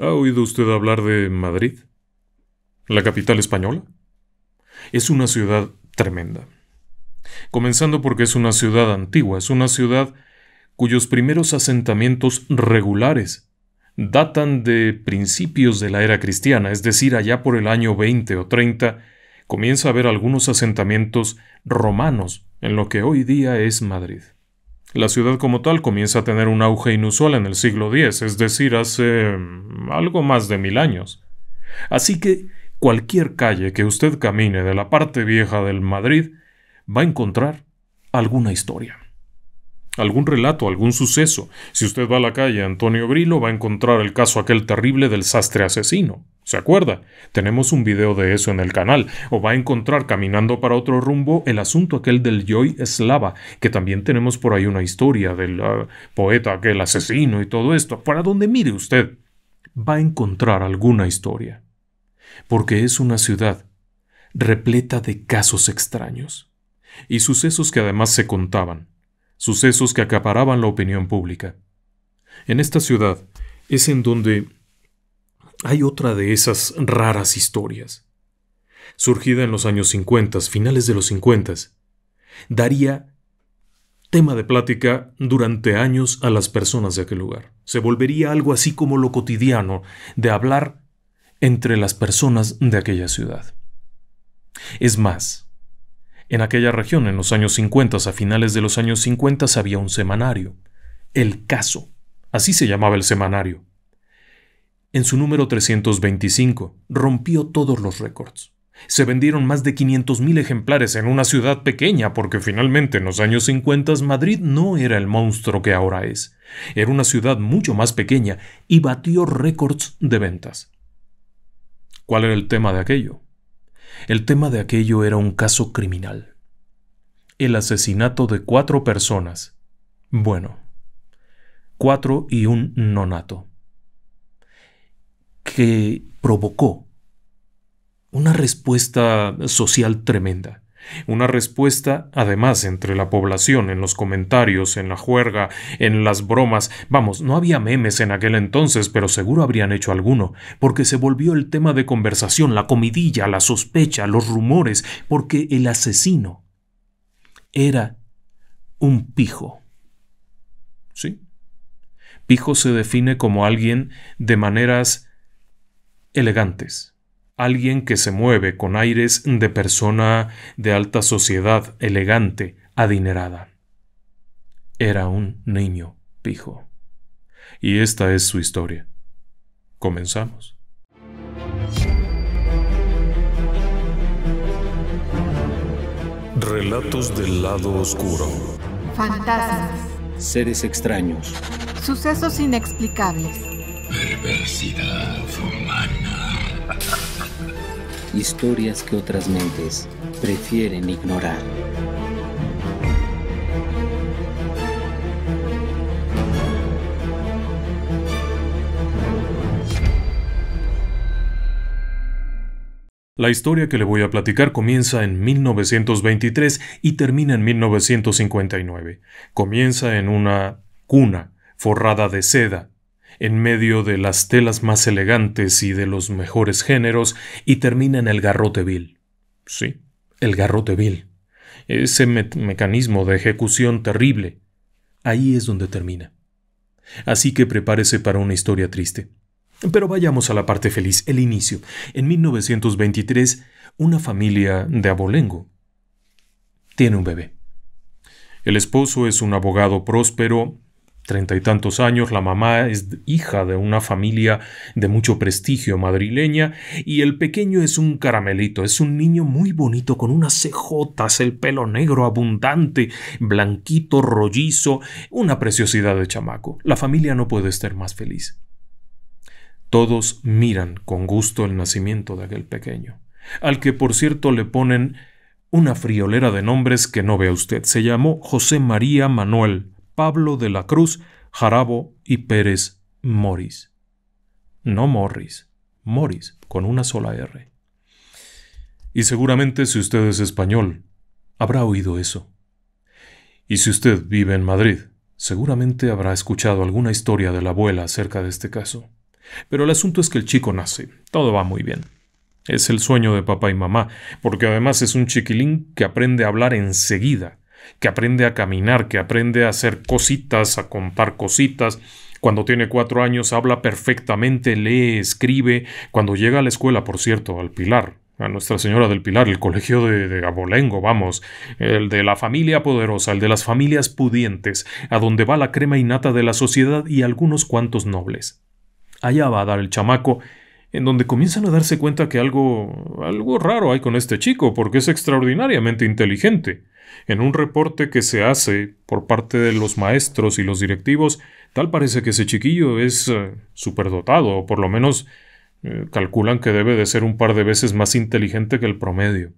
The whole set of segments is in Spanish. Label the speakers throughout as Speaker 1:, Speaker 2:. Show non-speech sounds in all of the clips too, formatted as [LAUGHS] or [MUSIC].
Speaker 1: ¿Ha oído usted hablar de Madrid? ¿La capital española? Es una ciudad tremenda. Comenzando porque es una ciudad antigua, es una ciudad cuyos primeros asentamientos regulares datan de principios de la era cristiana, es decir, allá por el año 20 o 30 comienza a haber algunos asentamientos romanos en lo que hoy día es Madrid. La ciudad como tal comienza a tener un auge inusual en el siglo X, es decir, hace mm, algo más de mil años. Así que cualquier calle que usted camine de la parte vieja del Madrid va a encontrar alguna historia, algún relato, algún suceso. Si usted va a la calle Antonio Brilo va a encontrar el caso aquel terrible del sastre asesino. ¿Se acuerda? Tenemos un video de eso en el canal, o va a encontrar caminando para otro rumbo el asunto aquel del Joy Slava, que también tenemos por ahí una historia del ah, poeta aquel asesino y todo esto. Para donde mire usted, va a encontrar alguna historia. Porque es una ciudad repleta de casos extraños y sucesos que además se contaban, sucesos que acaparaban la opinión pública. En esta ciudad es en donde hay otra de esas raras historias. Surgida en los años 50, finales de los 50, daría tema de plática durante años a las personas de aquel lugar. Se volvería algo así como lo cotidiano de hablar entre las personas de aquella ciudad. Es más, en aquella región, en los años 50, a finales de los años 50, había un semanario, El Caso, así se llamaba el semanario, en su número 325, rompió todos los récords. Se vendieron más de 500.000 ejemplares en una ciudad pequeña porque finalmente en los años 50 Madrid no era el monstruo que ahora es. Era una ciudad mucho más pequeña y batió récords de ventas. ¿Cuál era el tema de aquello? El tema de aquello era un caso criminal. El asesinato de cuatro personas. Bueno, cuatro y un nonato que provocó una respuesta social tremenda. Una respuesta, además, entre la población, en los comentarios, en la juerga, en las bromas. Vamos, no había memes en aquel entonces, pero seguro habrían hecho alguno, porque se volvió el tema de conversación, la comidilla, la sospecha, los rumores, porque el asesino era un pijo. ¿Sí? Pijo se define como alguien de maneras elegantes. Alguien que se mueve con aires de persona de alta sociedad, elegante, adinerada. Era un niño pijo. Y esta es su historia. Comenzamos. Relatos del lado oscuro. Fantasmas. Seres extraños. Sucesos inexplicables perversidad humana. Historias que otras mentes prefieren ignorar. La historia que le voy a platicar comienza en 1923 y termina en 1959. Comienza en una cuna forrada de seda, en medio de las telas más elegantes y de los mejores géneros y termina en el garrote vil. Sí, el garrote vil. Ese mecanismo de ejecución terrible. Ahí es donde termina. Así que prepárese para una historia triste. Pero vayamos a la parte feliz, el inicio. En 1923, una familia de abolengo tiene un bebé. El esposo es un abogado próspero treinta y tantos años, la mamá es hija de una familia de mucho prestigio madrileña y el pequeño es un caramelito, es un niño muy bonito con unas cejotas, el pelo negro abundante, blanquito, rollizo, una preciosidad de chamaco. La familia no puede estar más feliz. Todos miran con gusto el nacimiento de aquel pequeño, al que por cierto le ponen una friolera de nombres que no vea usted. Se llamó José María Manuel Pablo de la Cruz, Jarabo y Pérez Morris. No Morris, Morris, con una sola R. Y seguramente si usted es español, habrá oído eso. Y si usted vive en Madrid, seguramente habrá escuchado alguna historia de la abuela acerca de este caso. Pero el asunto es que el chico nace, todo va muy bien. Es el sueño de papá y mamá, porque además es un chiquilín que aprende a hablar enseguida, que aprende a caminar, que aprende a hacer cositas, a comprar cositas. Cuando tiene cuatro años habla perfectamente, lee, escribe. Cuando llega a la escuela, por cierto, al Pilar, a Nuestra Señora del Pilar, el colegio de, de, Abolengo, vamos, el de la familia poderosa, el de las familias pudientes, a donde va la crema innata de la sociedad y algunos cuantos nobles. Allá va a dar el chamaco en donde comienzan a darse cuenta que algo, algo raro hay con este chico, porque es extraordinariamente inteligente. En un reporte que se hace por parte de los maestros y los directivos, tal parece que ese chiquillo es eh, superdotado, o por lo menos eh, calculan que debe de ser un par de veces más inteligente que el promedio.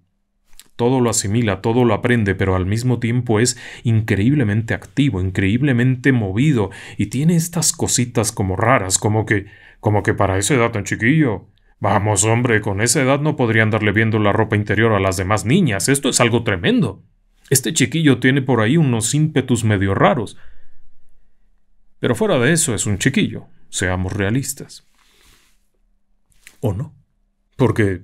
Speaker 1: Todo lo asimila, todo lo aprende, pero al mismo tiempo es increíblemente activo, increíblemente movido, y tiene estas cositas como raras, como que como que para esa edad tan chiquillo. Vamos, hombre, con esa edad no podrían darle viendo la ropa interior a las demás niñas. Esto es algo tremendo. Este chiquillo tiene por ahí unos ímpetus medio raros. Pero fuera de eso es un chiquillo, seamos realistas. ¿O no? Porque...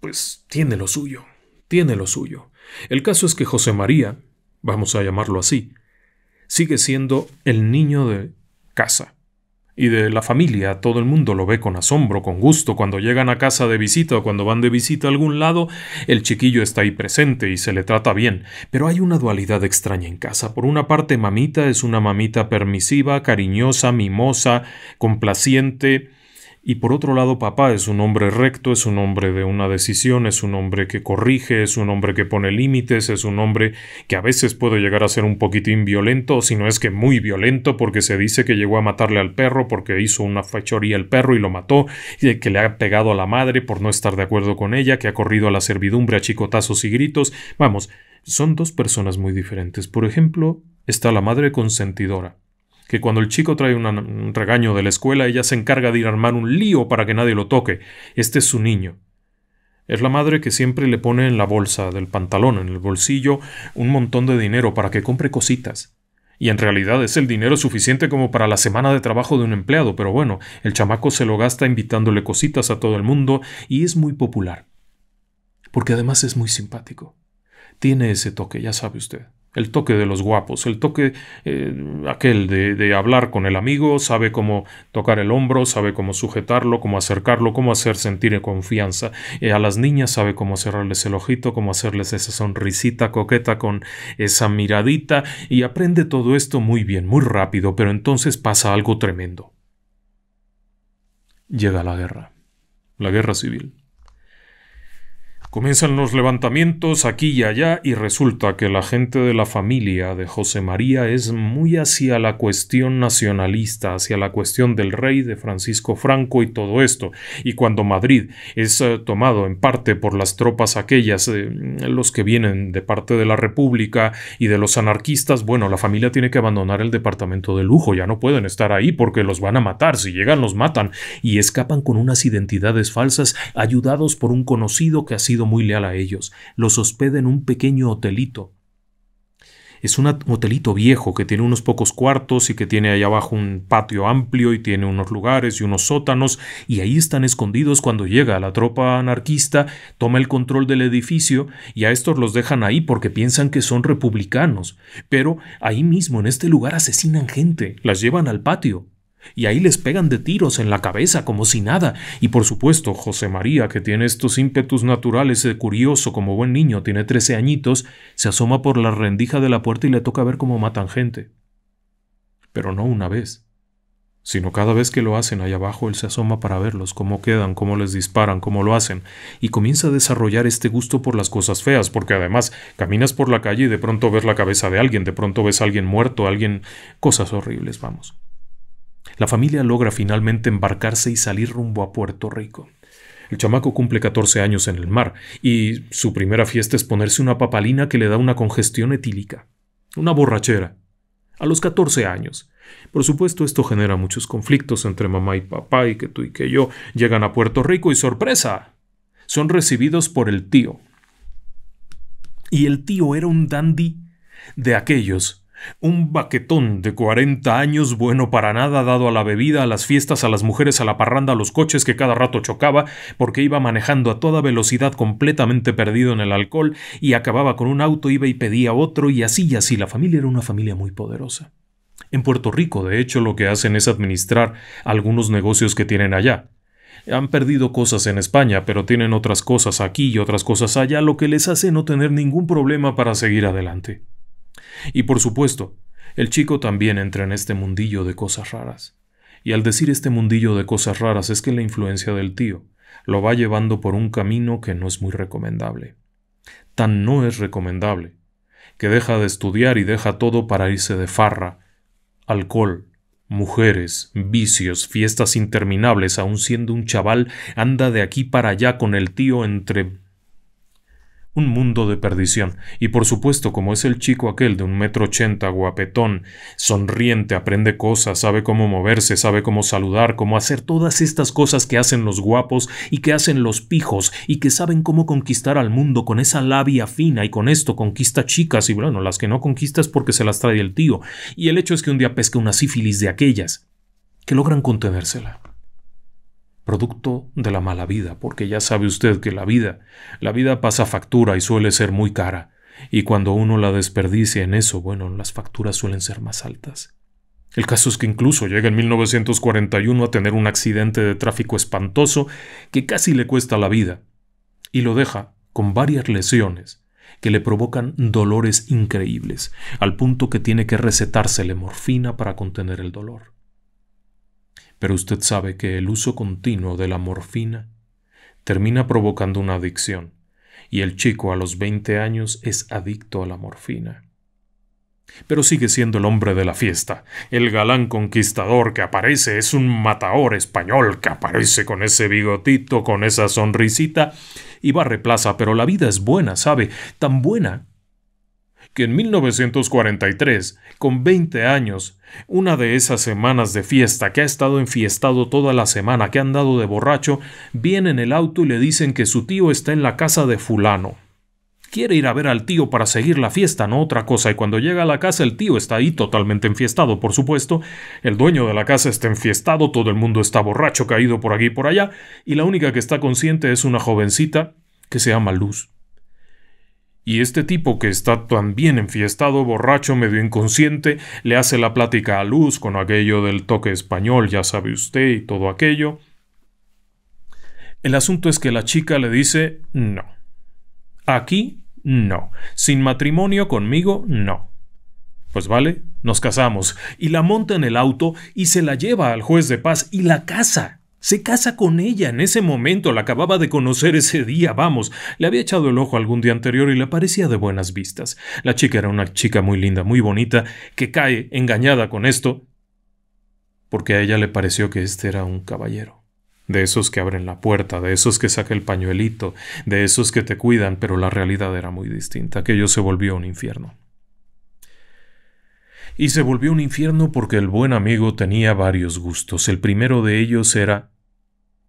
Speaker 1: pues tiene lo suyo, tiene lo suyo. El caso es que José María, vamos a llamarlo así, sigue siendo el niño de casa y de la familia. Todo el mundo lo ve con asombro, con gusto. Cuando llegan a casa de visita o cuando van de visita a algún lado, el chiquillo está ahí presente y se le trata bien. Pero hay una dualidad extraña en casa. Por una parte, mamita es una mamita permisiva, cariñosa, mimosa, complaciente, y por otro lado, papá es un hombre recto, es un hombre de una decisión, es un hombre que corrige, es un hombre que pone límites, es un hombre que a veces puede llegar a ser un poquitín violento, si no es que muy violento, porque se dice que llegó a matarle al perro porque hizo una fechoría al perro y lo mató, y que le ha pegado a la madre por no estar de acuerdo con ella, que ha corrido a la servidumbre a chicotazos y gritos. Vamos, son dos personas muy diferentes. Por ejemplo, está la madre consentidora que cuando el chico trae un regaño de la escuela, ella se encarga de ir a armar un lío para que nadie lo toque. Este es su niño. Es la madre que siempre le pone en la bolsa del pantalón, en el bolsillo, un montón de dinero para que compre cositas. Y en realidad es el dinero suficiente como para la semana de trabajo de un empleado, pero bueno, el chamaco se lo gasta invitándole cositas a todo el mundo y es muy popular. Porque además es muy simpático. Tiene ese toque, ya sabe usted. El toque de los guapos, el toque eh, aquel de, hablar con el amigo, sabe cómo tocar el hombro, sabe cómo sujetarlo, cómo acercarlo, cómo hacer sentir confianza. Eh, a las niñas sabe cómo cerrarles el ojito, cómo hacerles esa sonrisita coqueta con esa miradita y aprende todo esto muy bien, muy rápido, pero entonces pasa algo tremendo. Llega la guerra, la guerra civil. Comienzan los levantamientos aquí y allá y resulta que la gente de la familia de José María es muy hacia la cuestión nacionalista, hacia la cuestión del rey de Francisco Franco y todo esto. Y cuando Madrid es eh, tomado en parte por las tropas aquellas, eh, los que vienen de parte de la República y de los anarquistas, bueno, la familia tiene que abandonar el departamento de lujo, ya no pueden estar ahí porque los van a matar, si llegan los matan y escapan con unas identidades falsas ayudados por un conocido que ha sido muy leal a ellos, los hospeda en un pequeño hotelito. Es un hotelito viejo que tiene unos pocos cuartos y que tiene allá abajo un patio amplio y tiene unos lugares y unos sótanos y ahí están escondidos cuando llega la tropa anarquista, toma el control del edificio y a estos los dejan ahí porque piensan que son republicanos. Pero ahí mismo, en este lugar, asesinan gente, las llevan al patio y ahí les pegan de tiros en la cabeza como si nada. Y por supuesto, José María, que tiene estos ímpetus naturales de eh, curioso como buen niño, tiene 13 añitos, se asoma por la rendija de la puerta y le toca ver cómo matan gente. Pero no una vez, sino cada vez que lo hacen allá abajo, él se asoma para verlos, cómo quedan, cómo les disparan, cómo lo hacen, y comienza a desarrollar este gusto por las cosas feas, porque además caminas por la calle y de pronto ves la cabeza de alguien, de pronto ves a alguien muerto, alguien... cosas horribles, vamos. La familia logra finalmente embarcarse y salir rumbo a Puerto Rico. El chamaco cumple 14 años en el mar y su primera fiesta es ponerse una papalina que le da una congestión etílica. Una borrachera. A los 14 años. Por supuesto, esto genera muchos conflictos entre mamá y papá y que tú y que yo llegan a Puerto Rico y sorpresa. Son recibidos por el tío. Y el tío era un dandy de aquellos un baquetón de 40 años, bueno para nada, dado a la bebida, a las fiestas, a las mujeres, a la parranda, a los coches que cada rato chocaba, porque iba manejando a toda velocidad completamente perdido en el alcohol, y acababa con un auto, iba y pedía otro, y así y así. La familia era una familia muy poderosa. En Puerto Rico, de hecho, lo que hacen es administrar algunos negocios que tienen allá. Han perdido cosas en España, pero tienen otras cosas aquí y otras cosas allá, lo que les hace no tener ningún problema para seguir adelante. Y por supuesto, el chico también entra en este mundillo de cosas raras. Y al decir este mundillo de cosas raras es que la influencia del tío lo va llevando por un camino que no es muy recomendable. Tan no es recomendable, que deja de estudiar y deja todo para irse de farra, alcohol, mujeres, vicios, fiestas interminables, aun siendo un chaval, anda de aquí para allá con el tío entre un mundo de perdición. Y por supuesto, como es el chico aquel de un metro ochenta, guapetón, sonriente, aprende cosas, sabe cómo moverse, sabe cómo saludar, cómo hacer todas estas cosas que hacen los guapos y que hacen los pijos y que saben cómo conquistar al mundo con esa labia fina y con esto conquista chicas y bueno, las que no conquistas porque se las trae el tío. Y el hecho es que un día pesca una sífilis de aquellas que logran contenérsela producto de la mala vida, porque ya sabe usted que la vida, la vida pasa factura y suele ser muy cara, y cuando uno la desperdicia en eso, bueno, las facturas suelen ser más altas. El caso es que incluso llega en 1941 a tener un accidente de tráfico espantoso que casi le cuesta la vida, y lo deja con varias lesiones que le provocan dolores increíbles, al punto que tiene que recetársele morfina para contener el dolor. Pero usted sabe que el uso continuo de la morfina termina provocando una adicción, y el chico a los 20 años es adicto a la morfina. Pero sigue siendo el hombre de la fiesta, el galán conquistador que aparece, es un matador español que aparece con ese bigotito, con esa sonrisita, y barre plaza, pero la vida es buena, ¿sabe? Tan buena que en 1943, con 20 años, una de esas semanas de fiesta que ha estado enfiestado toda la semana, que han dado de borracho, viene en el auto y le dicen que su tío está en la casa de fulano. Quiere ir a ver al tío para seguir la fiesta, no otra cosa, y cuando llega a la casa el tío está ahí totalmente enfiestado, por supuesto, el dueño de la casa está enfiestado, todo el mundo está borracho, caído por aquí y por allá, y la única que está consciente es una jovencita que se llama Luz. Y este tipo que está tan bien enfiestado, borracho, medio inconsciente, le hace la plática a luz con aquello del toque español, ya sabe usted, y todo aquello. El asunto es que la chica le dice no. Aquí, no. Sin matrimonio conmigo, no. Pues vale, nos casamos. Y la monta en el auto y se la lleva al juez de paz y la casa. Se casa con ella en ese momento, la acababa de conocer ese día, vamos. Le había echado el ojo algún día anterior y le parecía de buenas vistas. La chica era una chica muy linda, muy bonita, que cae engañada con esto, porque a ella le pareció que este era un caballero. De esos que abren la puerta, de esos que saca el pañuelito, de esos que te cuidan, pero la realidad era muy distinta. Aquello se volvió un infierno y se volvió un infierno porque el buen amigo tenía varios gustos. El primero de ellos era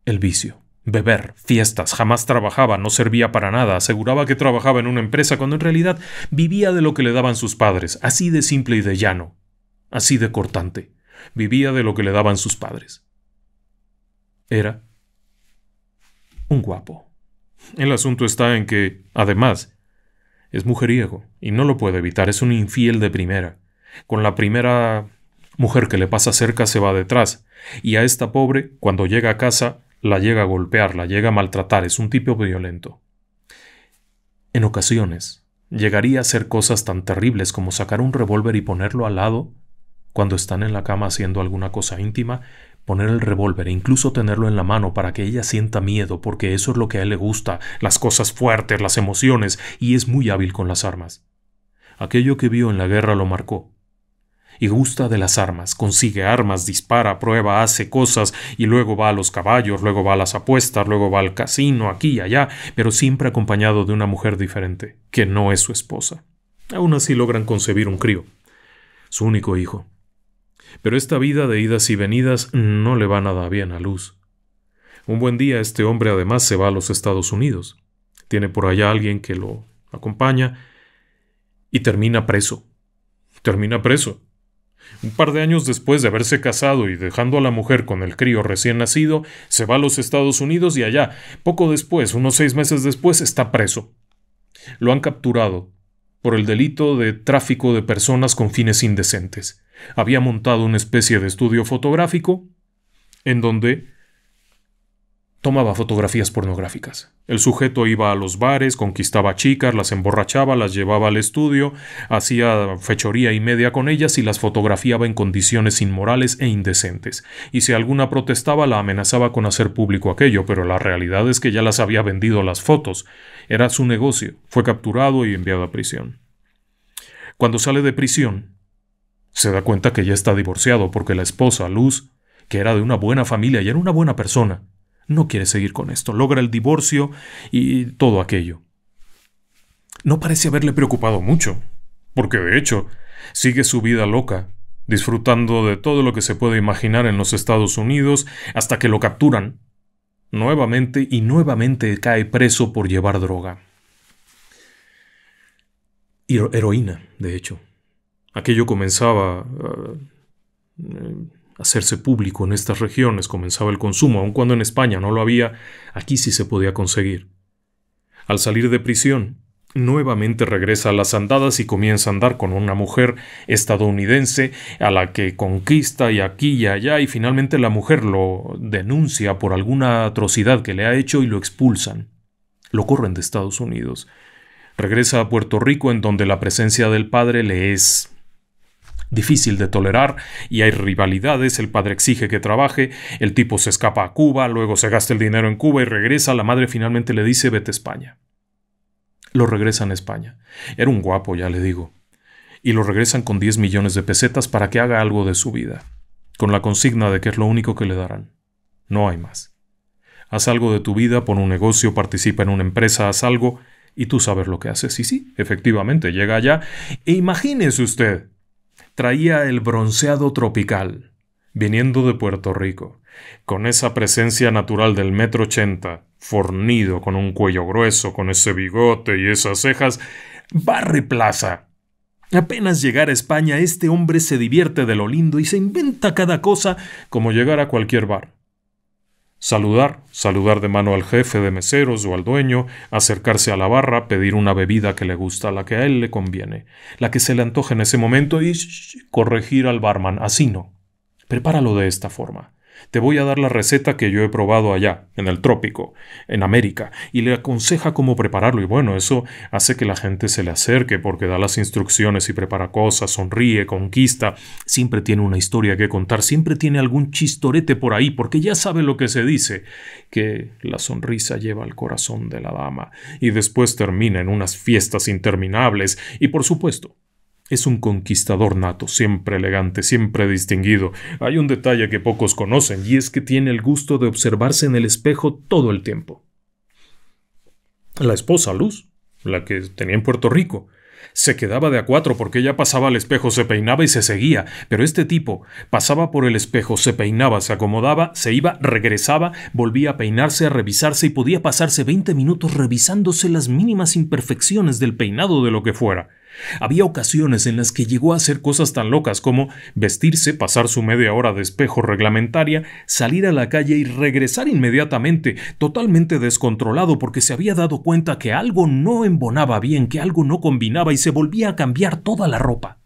Speaker 1: el vicio. Beber, fiestas, jamás trabajaba, no servía para nada, aseguraba que trabajaba en una empresa cuando en realidad vivía de lo que le daban sus padres, así de simple y de llano, así de cortante, vivía de lo que le daban sus padres. Era un guapo. El asunto está en que, además, es mujeriego y no lo puede evitar, es un infiel de primera. Con la primera mujer que le pasa cerca se va detrás, y a esta pobre, cuando llega a casa, la llega a golpear, la llega a maltratar, es un tipo violento. En ocasiones, llegaría a hacer cosas tan terribles como sacar un revólver y ponerlo al lado, cuando están en la cama haciendo alguna cosa íntima, poner el revólver e incluso tenerlo en la mano para que ella sienta miedo, porque eso es lo que a él le gusta, las cosas fuertes, las emociones, y es muy hábil con las armas. Aquello que vio en la guerra lo marcó, y gusta de las armas, consigue armas, dispara, prueba, hace cosas y luego va a los caballos, luego va a las apuestas, luego va al casino, aquí y allá, pero siempre acompañado de una mujer diferente, que no es su esposa. Aún así logran concebir un crío, su único hijo. Pero esta vida de idas y venidas no le va nada bien a Luz. Un buen día este hombre además se va a los Estados Unidos. Tiene por allá alguien que lo acompaña y termina preso. Termina preso. Un par de años después de haberse casado y dejando a la mujer con el crío recién nacido, se va a los Estados Unidos y allá, poco después, unos seis meses después, está preso. Lo han capturado por el delito de tráfico de personas con fines indecentes. Había montado una especie de estudio fotográfico en donde tomaba fotografías pornográficas. El sujeto iba a los bares, conquistaba chicas, las emborrachaba, las llevaba al estudio, hacía fechoría y media con ellas y las fotografiaba en condiciones inmorales e indecentes. Y si alguna protestaba la amenazaba con hacer público aquello, pero la realidad es que ya las había vendido las fotos. Era su negocio. Fue capturado y enviado a prisión. Cuando sale de prisión, se da cuenta que ya está divorciado porque la esposa, Luz, que era de una buena familia y era una buena persona, no quiere seguir con esto. Logra el divorcio y todo aquello. No parece haberle preocupado mucho, porque de hecho, sigue su vida loca, disfrutando de todo lo que se puede imaginar en los Estados Unidos hasta que lo capturan nuevamente y nuevamente cae preso por llevar droga. y heroína, de hecho. Aquello comenzaba... Ah, eh, hacerse público en estas regiones comenzaba el consumo, aun cuando en España no lo había, aquí sí se podía conseguir. Al salir de prisión, nuevamente regresa a las andadas y comienza a andar con una mujer estadounidense a la que conquista y aquí y allá y finalmente la mujer lo denuncia por alguna atrocidad que le ha hecho y lo expulsan. Lo corren de Estados Unidos. Regresa a Puerto Rico en donde la presencia del padre le es difícil de tolerar y hay rivalidades, el padre exige que trabaje, el tipo se escapa a Cuba, luego se gasta el dinero en Cuba y regresa, la madre finalmente le dice vete a España. Lo regresan a España. Era un guapo, ya le digo. Y lo regresan con 10 millones de pesetas para que haga algo de su vida, con la consigna de que es lo único que le darán. No hay más. Haz algo de tu vida, pon un negocio, participa en una empresa, haz algo, y tú sabes lo que haces. Y sí, efectivamente, llega allá. E imagínese usted, traía el bronceado tropical, viniendo de Puerto Rico, con esa presencia natural del metro ochenta, fornido con un cuello grueso, con ese bigote y esas cejas, barre plaza. Apenas llegar a España, este hombre se divierte de lo lindo y se inventa cada cosa como llegar a cualquier bar. Saludar, saludar de mano al jefe de meseros o al dueño, acercarse a la barra, pedir una bebida que le gusta, la que a él le conviene, la que se le antoja en ese momento y corregir al barman, así no. Prepáralo de esta forma. Te voy a dar la receta que yo he probado allá, en el trópico, en América, y le aconseja cómo prepararlo. Y bueno, eso hace que la gente se le acerque porque da las instrucciones y prepara cosas, sonríe, conquista, siempre tiene una historia que contar, siempre tiene algún chistorete por ahí, porque ya sabe lo que se dice, que la sonrisa lleva al corazón de la dama, y después termina en unas fiestas interminables, y por supuesto, es un conquistador nato, siempre elegante, siempre distinguido. Hay un detalle que pocos conocen, y es que tiene el gusto de observarse en el espejo todo el tiempo. La esposa, Luz, la que tenía en Puerto Rico, se quedaba de a cuatro porque ella pasaba al espejo, se peinaba y se seguía, pero este tipo pasaba por el espejo, se peinaba, se acomodaba, se iba, regresaba, volvía a peinarse, a revisarse y podía pasarse 20 minutos revisándose las mínimas imperfecciones del peinado de lo que fuera. Había ocasiones en las que llegó a hacer cosas tan locas como vestirse, pasar su media hora de espejo reglamentaria, salir a la calle y regresar inmediatamente, totalmente descontrolado porque se había dado cuenta que algo no embonaba bien, que algo no combinaba y se volvía a cambiar toda la ropa.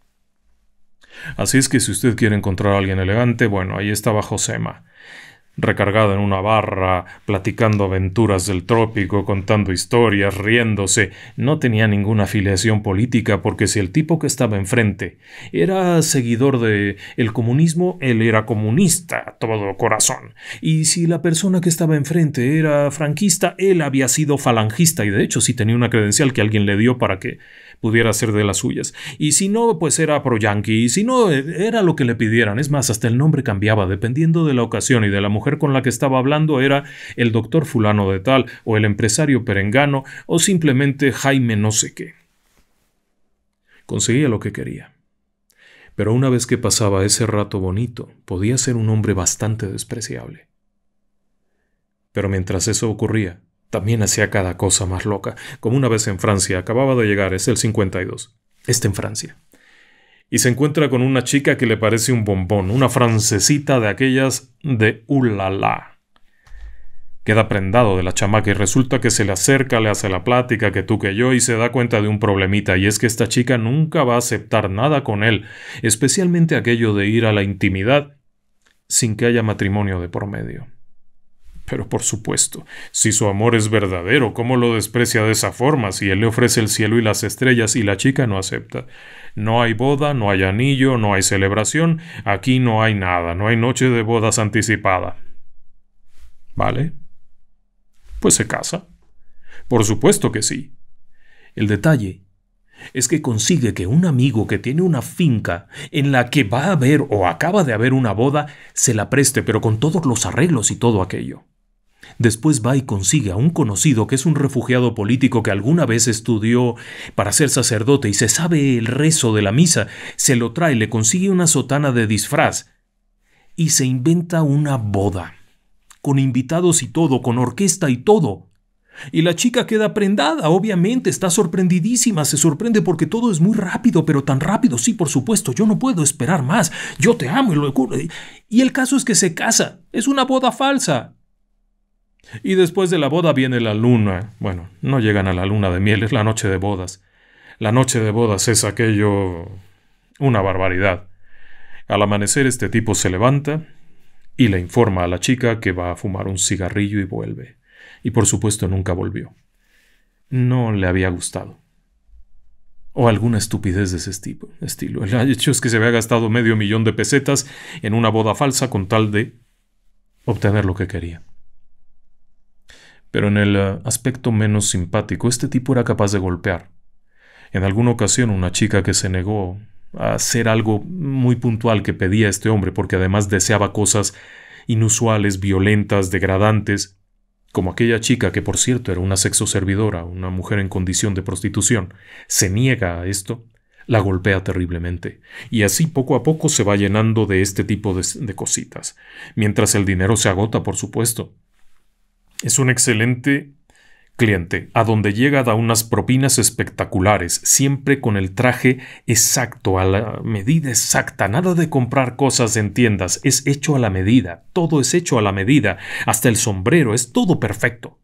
Speaker 1: Así es que si usted quiere encontrar a alguien elegante, bueno, ahí estaba Josema. Recargado en una barra, platicando aventuras del trópico, contando historias, riéndose. No tenía ninguna afiliación política porque si el tipo que estaba enfrente era seguidor de el comunismo, él era comunista, a todo corazón. Y si la persona que estaba enfrente era franquista, él había sido falangista y de hecho sí tenía una credencial que alguien le dio para que pudiera ser de las suyas. Y si no, pues era pro-yankee, y si no, era lo que le pidieran. Es más, hasta el nombre cambiaba, dependiendo de la ocasión y de la mujer con la que estaba hablando, era el doctor fulano de tal, o el empresario perengano, o simplemente Jaime no sé qué. Conseguía lo que quería. Pero una vez que pasaba ese rato bonito, podía ser un hombre bastante despreciable. Pero mientras eso ocurría, también hacía cada cosa más loca, como una vez en Francia, acababa de llegar, es el 52, está en Francia. Y se encuentra con una chica que le parece un bombón, una francesita de aquellas de ulala. Queda prendado de la chamaca y resulta que se le acerca, le hace la plática que tú que yo y se da cuenta de un problemita y es que esta chica nunca va a aceptar nada con él, especialmente aquello de ir a la intimidad sin que haya matrimonio de por medio. Pero por supuesto, si su amor es verdadero, ¿cómo lo desprecia de esa forma si él le ofrece el cielo y las estrellas y la chica no acepta? No hay boda, no hay anillo, no hay celebración, aquí no hay nada, no hay noche de bodas anticipada. ¿Vale? Pues se casa. Por supuesto que sí. El detalle es que consigue que un amigo que tiene una finca en la que va a haber o acaba de haber una boda se la preste, pero con todos los arreglos y todo aquello. Después va y consigue a un conocido que es un refugiado político que alguna vez estudió para ser sacerdote y se sabe el rezo de la misa, se lo trae, le consigue una sotana de disfraz y se inventa una boda, con invitados y todo, con orquesta y todo. Y la chica queda prendada, obviamente, está sorprendidísima, se sorprende porque todo es muy rápido, pero tan rápido, sí, por supuesto, yo no puedo esperar más, yo te amo y lo Y el caso es que se casa, es una boda falsa, y después de la boda viene la luna. Bueno, no llegan a la luna de miel, es la noche de bodas. La noche de bodas es aquello... una barbaridad. Al amanecer este tipo se levanta y le informa a la chica que va a fumar un cigarrillo y vuelve. Y por supuesto nunca volvió. No le había gustado. O alguna estupidez de ese tipo, estilo. El hecho es que se había gastado medio millón de pesetas en una boda falsa con tal de obtener lo que quería pero en el eh, aspecto menos simpático este tipo era capaz de golpear. En alguna ocasión una chica que se negó a hacer algo muy puntual que pedía este hombre, porque además deseaba cosas inusuales, violentas, degradantes, como aquella chica que por cierto era una sexo servidora, una mujer en condición de prostitución, se niega a esto, la golpea terriblemente, y así poco a poco se va llenando de este tipo de, de cositas, mientras el dinero se agota, por supuesto. Es un excelente cliente, a donde llega da unas propinas espectaculares, siempre con el traje exacto, a la medida exacta, nada de comprar cosas en tiendas, es hecho a la medida, todo es hecho a la medida, hasta el sombrero, es todo perfecto.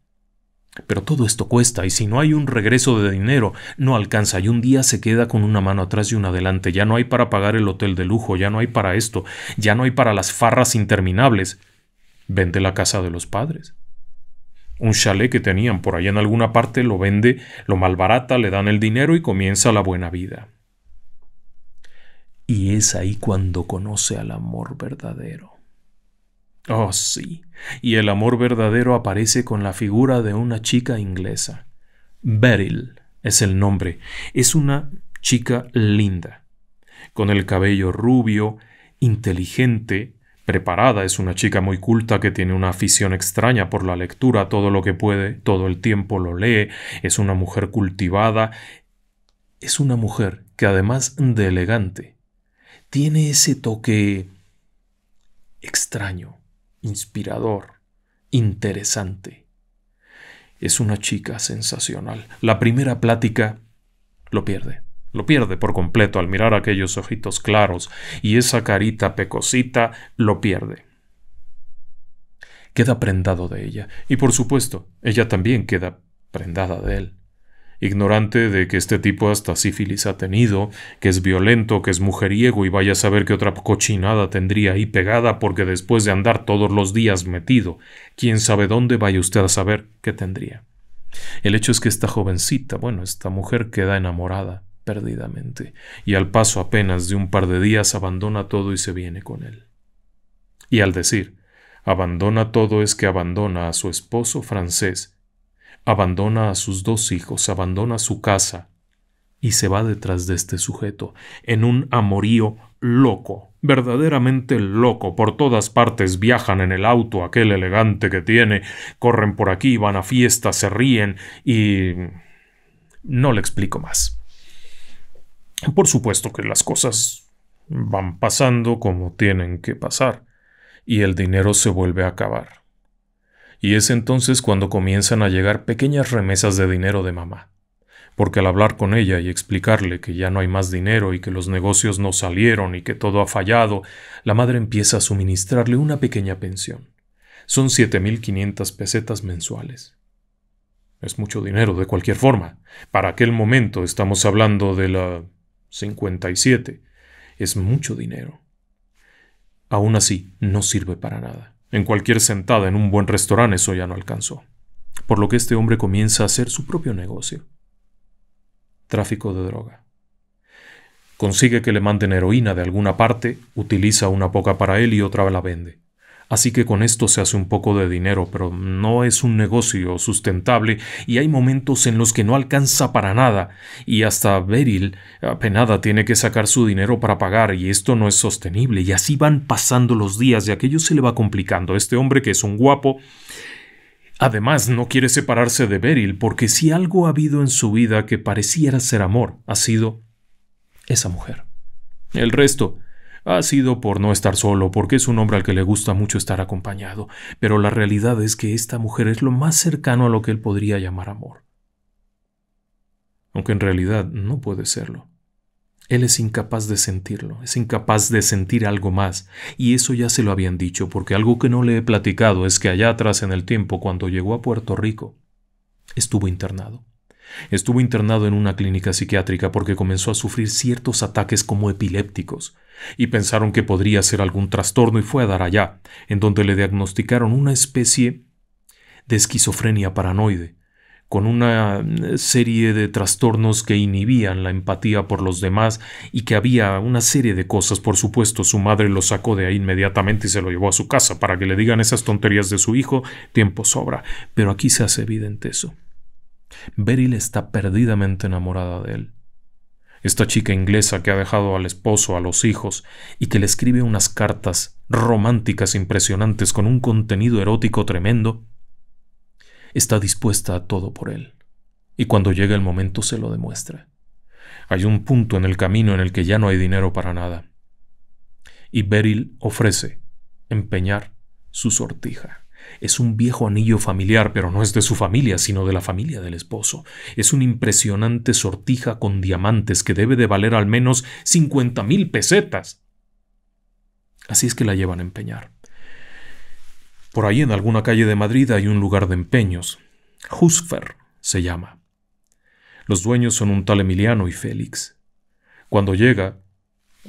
Speaker 1: Pero todo esto cuesta, y si no hay un regreso de dinero, no alcanza, y un día se queda con una mano atrás y una adelante, ya no hay para pagar el hotel de lujo, ya no hay para esto, ya no hay para las farras interminables. Vende la casa de los padres un chalet que tenían por allá en alguna parte lo vende, lo malbarata, le dan el dinero y comienza la buena vida. Y es ahí cuando conoce al amor verdadero. Oh, sí. Y el amor verdadero aparece con la figura de una chica inglesa. Beryl es el nombre. Es una chica linda, con el cabello rubio, inteligente, preparada, es una chica muy culta que tiene una afición extraña por la lectura, todo lo que puede, todo el tiempo lo lee, es una mujer cultivada, es una mujer que además de elegante, tiene ese toque extraño, inspirador, interesante. Es una chica sensacional. La primera plática lo pierde. Lo pierde por completo al mirar aquellos ojitos claros y esa carita pecosita lo pierde. Queda prendado de ella, y por supuesto, ella también queda prendada de él. Ignorante de que este tipo hasta sífilis ha tenido, que es violento, que es mujeriego y vaya a saber qué otra cochinada tendría ahí pegada porque después de andar todos los días metido, quién sabe dónde vaya usted a saber qué tendría. El hecho es que esta jovencita, bueno, esta mujer queda enamorada perdidamente, y al paso apenas de un par de días abandona todo y se viene con él. Y al decir, abandona todo es que abandona a su esposo francés, abandona a sus dos hijos, abandona su casa, y se va detrás de este sujeto, en un amorío loco, verdaderamente loco, por todas partes viajan en el auto aquel elegante que tiene, corren por aquí, van a fiestas, se ríen y... no le explico más. Por supuesto que las cosas van pasando como tienen que pasar, y el dinero se vuelve a acabar. Y es entonces cuando comienzan a llegar pequeñas remesas de dinero de mamá, porque al hablar con ella y explicarle que ya no hay más dinero y que los negocios no salieron y que todo ha fallado, la madre empieza a suministrarle una pequeña pensión. Son 7.500 pesetas mensuales. Es mucho dinero de cualquier forma. Para aquel momento estamos hablando de la 57. Es mucho dinero. Aún así, no sirve para nada. En cualquier sentada en un buen restaurante eso ya no alcanzó. Por lo que este hombre comienza a hacer su propio negocio. Tráfico de droga. Consigue que le manden heroína de alguna parte, utiliza una poca para él y otra la vende. Así que con esto se hace un poco de dinero, pero no es un negocio sustentable y hay momentos en los que no alcanza para nada, y hasta Beryl apenada tiene que sacar su dinero para pagar, y esto no es sostenible, y así van pasando los días, y aquello se le va complicando. Este hombre que es un guapo, Además, no quiere separarse de Beryl, porque si algo ha habido en su vida que pareciera ser amor, ha sido esa mujer. El resto ha sido por no estar solo, porque es un hombre al que le gusta mucho estar acompañado, pero la realidad es que esta mujer es lo más cercano a lo que él podría llamar amor. Aunque en realidad no puede serlo. Él es incapaz de sentirlo, es incapaz de sentir algo más, y eso ya se lo habían dicho, porque algo que no le he platicado es que allá atrás en el tiempo, cuando llegó a Puerto Rico, estuvo internado. Estuvo internado en una clínica psiquiátrica porque comenzó a sufrir ciertos ataques como epilépticos, y pensaron que podría ser algún trastorno y fue a dar allá, en donde le diagnosticaron una especie de esquizofrenia paranoide, con una eh, serie de trastornos que inhibían la empatía por los demás y que había una serie de cosas. Por supuesto, su madre lo sacó de ahí inmediatamente y se lo llevó a su casa para que le digan esas tonterías de su hijo, tiempo sobra. Pero aquí se hace evidente eso. Beryl está perdidamente enamorada de él esta chica inglesa que ha dejado al esposo, a los hijos, y que le escribe unas cartas románticas impresionantes con un contenido erótico tremendo, está dispuesta a todo por él, y cuando llega el momento se lo demuestra. Hay un punto en el camino en el que ya no hay dinero para nada, y Beryl ofrece empeñar su sortija. Es un viejo anillo familiar, pero no es de su familia, sino de la familia del esposo. Es una impresionante sortija con diamantes que debe de valer al menos 50 mil pesetas. Así es que la llevan a empeñar. Por ahí en alguna calle de Madrid hay un lugar de empeños. Husfer se llama. Los dueños son un tal Emiliano y Félix. Cuando llega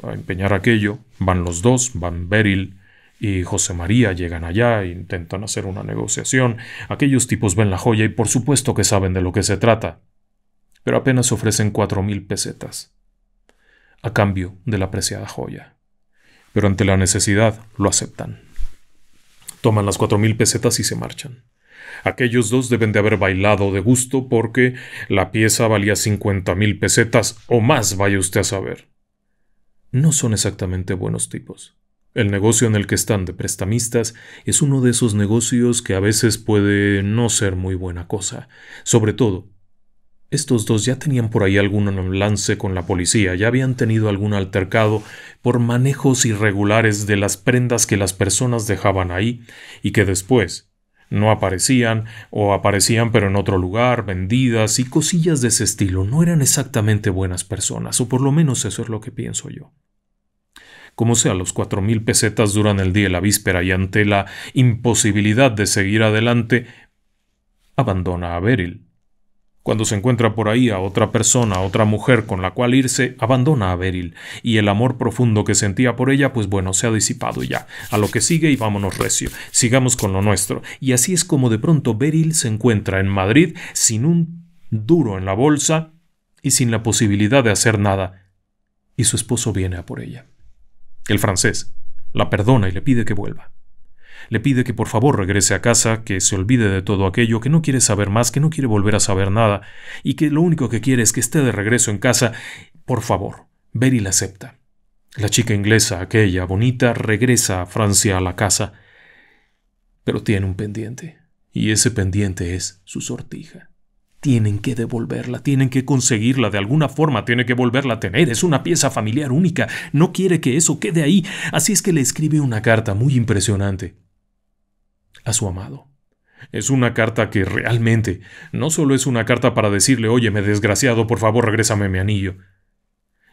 Speaker 1: a empeñar aquello, van los dos, van Beryl, y José María llegan allá e intentan hacer una negociación. Aquellos tipos ven la joya y por supuesto que saben de lo que se trata. Pero apenas ofrecen cuatro mil pesetas a cambio de la preciada joya. Pero ante la necesidad lo aceptan. Toman las cuatro mil pesetas y se marchan. Aquellos dos deben de haber bailado de gusto porque la pieza valía cincuenta mil pesetas o más, vaya usted a saber. No son exactamente buenos tipos. El negocio en el que están de prestamistas es uno de esos negocios que a veces puede no ser muy buena cosa. Sobre todo, estos dos ya tenían por ahí algún lance con la policía, ya habían tenido algún altercado por manejos irregulares de las prendas que las personas dejaban ahí y que después no aparecían o aparecían pero en otro lugar, vendidas y cosillas de ese estilo. No eran exactamente buenas personas, o por lo menos eso es lo que pienso yo. Como sea, los cuatro mil pesetas duran el día y la víspera y ante la imposibilidad de seguir adelante, abandona a Beryl. Cuando se encuentra por ahí a otra persona, a otra mujer con la cual irse, abandona a Beryl, y el amor profundo que sentía por ella, pues bueno, se ha disipado ya. A lo que sigue y vámonos recio, sigamos con lo nuestro. Y así es como de pronto Beryl se encuentra en Madrid sin un duro en la bolsa y sin la posibilidad de hacer nada, y su esposo viene a por ella. El francés la perdona y le pide que vuelva. Le pide que por favor regrese a casa, que se olvide de todo aquello, que no quiere saber más, que no quiere volver a saber nada, y que lo único que quiere es que esté de regreso en casa. Por favor, y la acepta. La chica inglesa, aquella bonita, regresa a Francia a la casa, pero tiene un pendiente, y ese pendiente es su sortija tienen que devolverla, tienen que conseguirla, de alguna forma tiene que volverla a tener, es una pieza familiar única, no quiere que eso quede ahí, así es que le escribe una carta muy impresionante a su amado. Es una carta que realmente no solo es una carta para decirle, óyeme desgraciado, por favor regrésame mi anillo.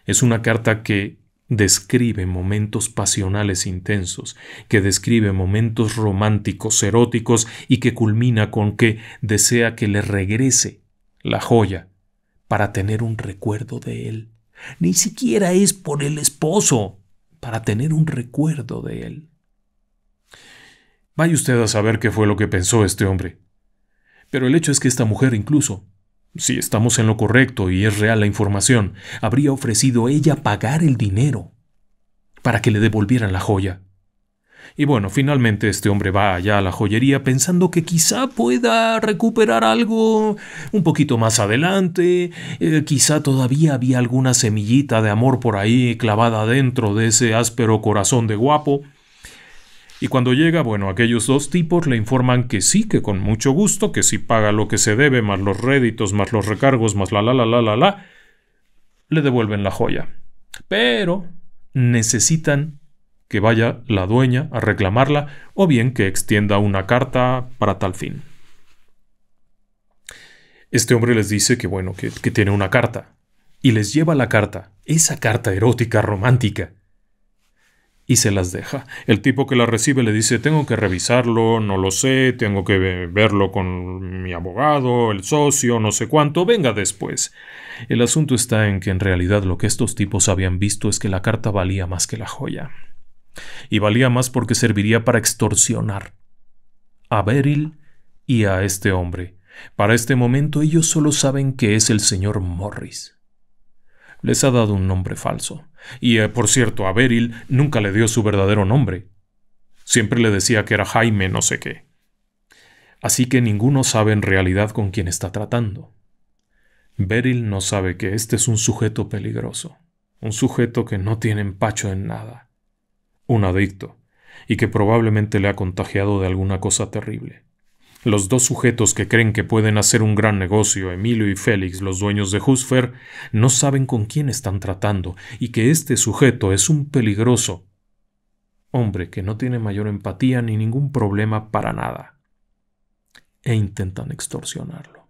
Speaker 1: Es una carta que describe momentos pasionales intensos, que describe momentos románticos, eróticos y que culmina con que desea que le regrese la joya, para tener un recuerdo de él. Ni siquiera es por el esposo, para tener un recuerdo de él. Vaya usted a saber qué fue lo que pensó este hombre. Pero el hecho es que esta mujer incluso, si estamos en lo correcto y es real la información, habría ofrecido ella pagar el dinero para que le devolvieran la joya. Y bueno, finalmente este hombre va allá a la joyería pensando que quizá pueda recuperar algo un poquito más adelante, eh, quizá todavía había alguna semillita de amor por ahí clavada dentro de ese áspero corazón de guapo. Y cuando llega, bueno, aquellos dos tipos le informan que sí, que con mucho gusto, que si paga lo que se debe, más los réditos, más los recargos, más la la la la la la, le devuelven la joya. Pero necesitan que vaya la dueña a reclamarla o bien que extienda una carta para tal fin. Este hombre les dice que bueno, que, tiene una carta y les lleva la carta, esa carta erótica romántica y se las deja. El tipo que la recibe le dice, tengo que revisarlo, no lo sé, tengo que verlo con mi abogado, el socio, no sé cuánto, venga después. El asunto está en que en realidad lo que estos tipos habían visto es que la carta valía más que la joya. Y valía más porque serviría para extorsionar a Beryl y a este hombre. Para este momento ellos solo saben que es el señor Morris. Les ha dado un nombre falso. Y, eh, por cierto, a Beryl nunca le dio su verdadero nombre. Siempre le decía que era Jaime no sé qué. Así que ninguno sabe en realidad con quién está tratando. Beryl no sabe que este es un sujeto peligroso, un sujeto que no tiene empacho en nada, un adicto, y que probablemente le ha contagiado de alguna cosa terrible. Los dos sujetos que creen que pueden hacer un gran negocio, Emilio y Félix, los dueños de Husfer, no saben con quién están tratando y que este sujeto es un peligroso hombre que no tiene mayor empatía ni ningún problema para nada. E intentan extorsionarlo.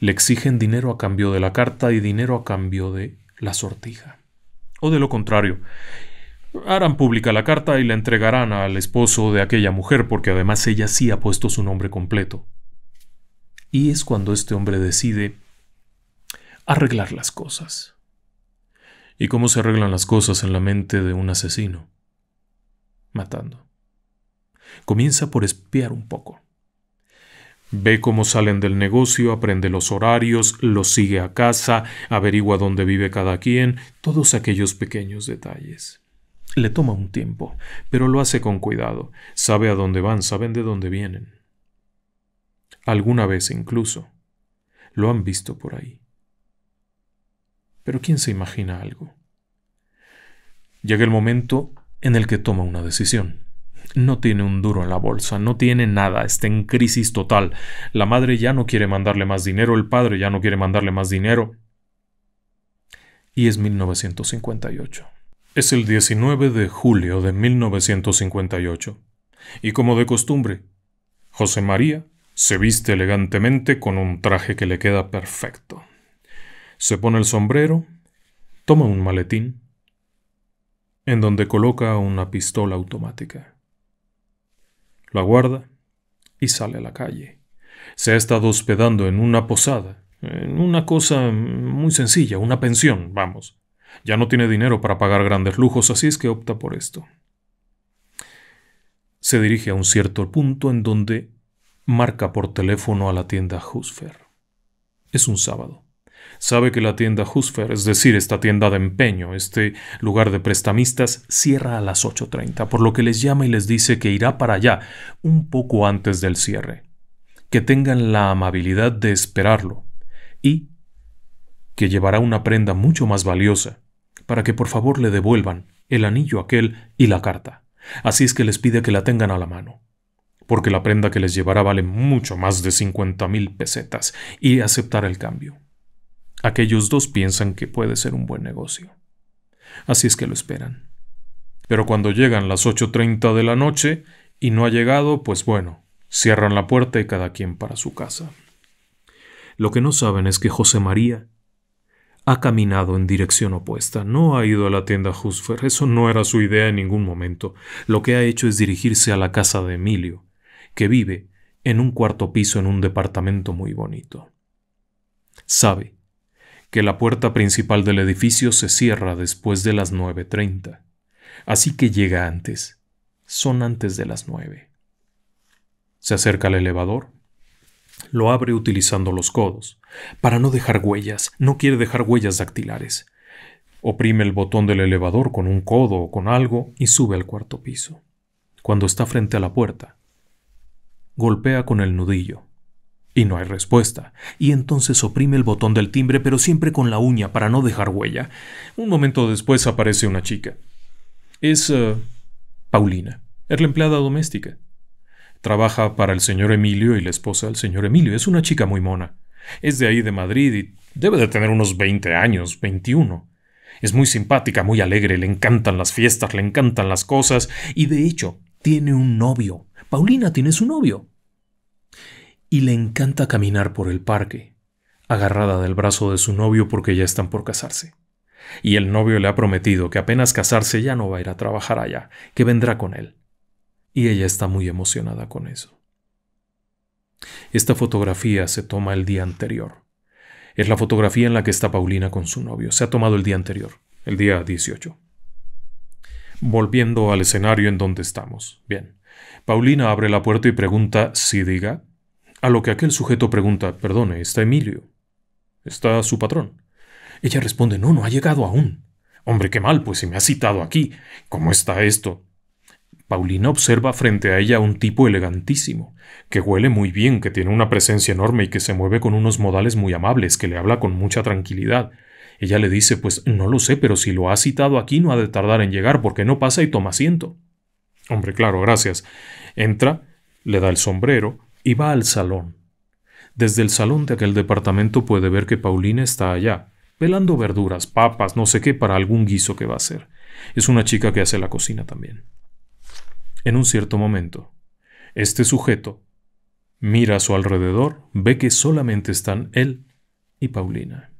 Speaker 1: Le exigen dinero a cambio de la carta y dinero a cambio de la sortija. O de lo contrario, Harán pública la carta y la entregarán al esposo de aquella mujer porque además ella sí ha puesto su nombre completo. Y es cuando este hombre decide arreglar las cosas. ¿Y cómo se arreglan las cosas en la mente de un asesino? Matando. Comienza por espiar un poco. Ve cómo salen del negocio, aprende los horarios, los sigue a casa, averigua dónde vive cada quien, todos aquellos pequeños detalles. Le toma un tiempo, pero lo hace con cuidado. Sabe a dónde van, saben de dónde vienen. Alguna vez incluso lo han visto por ahí. Pero ¿quién se imagina algo? Llega el momento en el que toma una decisión. No tiene un duro en la bolsa, no tiene nada, está en crisis total. La madre ya no quiere mandarle más dinero, el padre ya no quiere mandarle más dinero. Y es 1958. Es el 19 de julio de 1958, y como de costumbre, José María se viste elegantemente con un traje que le queda perfecto. Se pone el sombrero, toma un maletín, en donde coloca una pistola automática. La guarda y sale a la calle. Se ha estado hospedando en una posada, en una cosa muy sencilla, una pensión, vamos. Ya no tiene dinero para pagar grandes lujos, así es que opta por esto. Se dirige a un cierto punto en donde marca por teléfono a la tienda Husfer. Es un sábado. Sabe que la tienda Husfer, es decir, esta tienda de empeño, este lugar de prestamistas, cierra a las 8.30, por lo que les llama y les dice que irá para allá un poco antes del cierre. Que tengan la amabilidad de esperarlo y que llevará una prenda mucho más valiosa, para que por favor le devuelvan el anillo aquel y la carta. Así es que les pide que la tengan a la mano, porque la prenda que les llevará vale mucho más de cincuenta mil pesetas, y aceptar el cambio. Aquellos dos piensan que puede ser un buen negocio. Así es que lo esperan. Pero cuando llegan las 8.30 de la noche y no ha llegado, pues bueno, cierran la puerta y cada quien para su casa. Lo que no saben es que José María ha caminado en dirección opuesta. No ha ido a la tienda Husfer, eso no era su idea en ningún momento. Lo que ha hecho es dirigirse a la casa de Emilio, que vive en un cuarto piso en un departamento muy bonito. Sabe que la puerta principal del edificio se cierra después de las 9.30, así que llega antes. Son antes de las 9. Se acerca al elevador, lo abre utilizando los codos. Para no dejar huellas, no quiere dejar huellas dactilares. Oprime el botón del elevador con un codo o con algo y sube al cuarto piso. Cuando está frente a la puerta, golpea con el nudillo. Y no hay respuesta, y entonces oprime el botón del timbre pero siempre con la uña para no dejar huella. Un momento después aparece una chica. Es... Eh, Paulina. Es la empleada doméstica. Trabaja para el señor Emilio y la esposa del señor Emilio. Es una chica muy mona. Es de ahí de Madrid y debe de tener unos 20 años, 21. Es muy simpática, muy alegre, le encantan las fiestas, le encantan las cosas y de hecho tiene un novio. Paulina tiene su novio. Y le encanta caminar por el parque, agarrada del brazo de su novio porque ya están por casarse. Y el novio le ha prometido que apenas casarse ya no va a ir a trabajar allá, que vendrá con él y ella está muy emocionada con eso. Esta fotografía se toma el día anterior. Es la fotografía en la que está Paulina con su novio. Se ha tomado el día anterior, el día 18. Volviendo al escenario en donde estamos. Bien. Paulina abre la puerta y pregunta si diga, a lo que aquel sujeto pregunta, perdone, ¿está Emilio? ¿Está su patrón? Ella responde, no, no ha llegado aún. Hombre, qué mal, pues si me ha citado aquí. ¿Cómo está esto? Paulina observa frente a ella un tipo elegantísimo, que huele muy bien, que tiene una presencia enorme y que se mueve con unos modales muy amables, que le habla con mucha tranquilidad. Ella le dice, pues no lo sé, pero si lo ha citado aquí no ha de tardar en llegar, porque no pasa y toma asiento. Hombre, claro, gracias. Entra, le da el sombrero y va al salón. Desde el salón de aquel departamento puede ver que Paulina está allá, pelando verduras, papas, no sé qué, para algún guiso que va a hacer. Es una chica que hace la cocina también. En un cierto momento, este sujeto mira a su alrededor, ve que solamente están él y Paulina.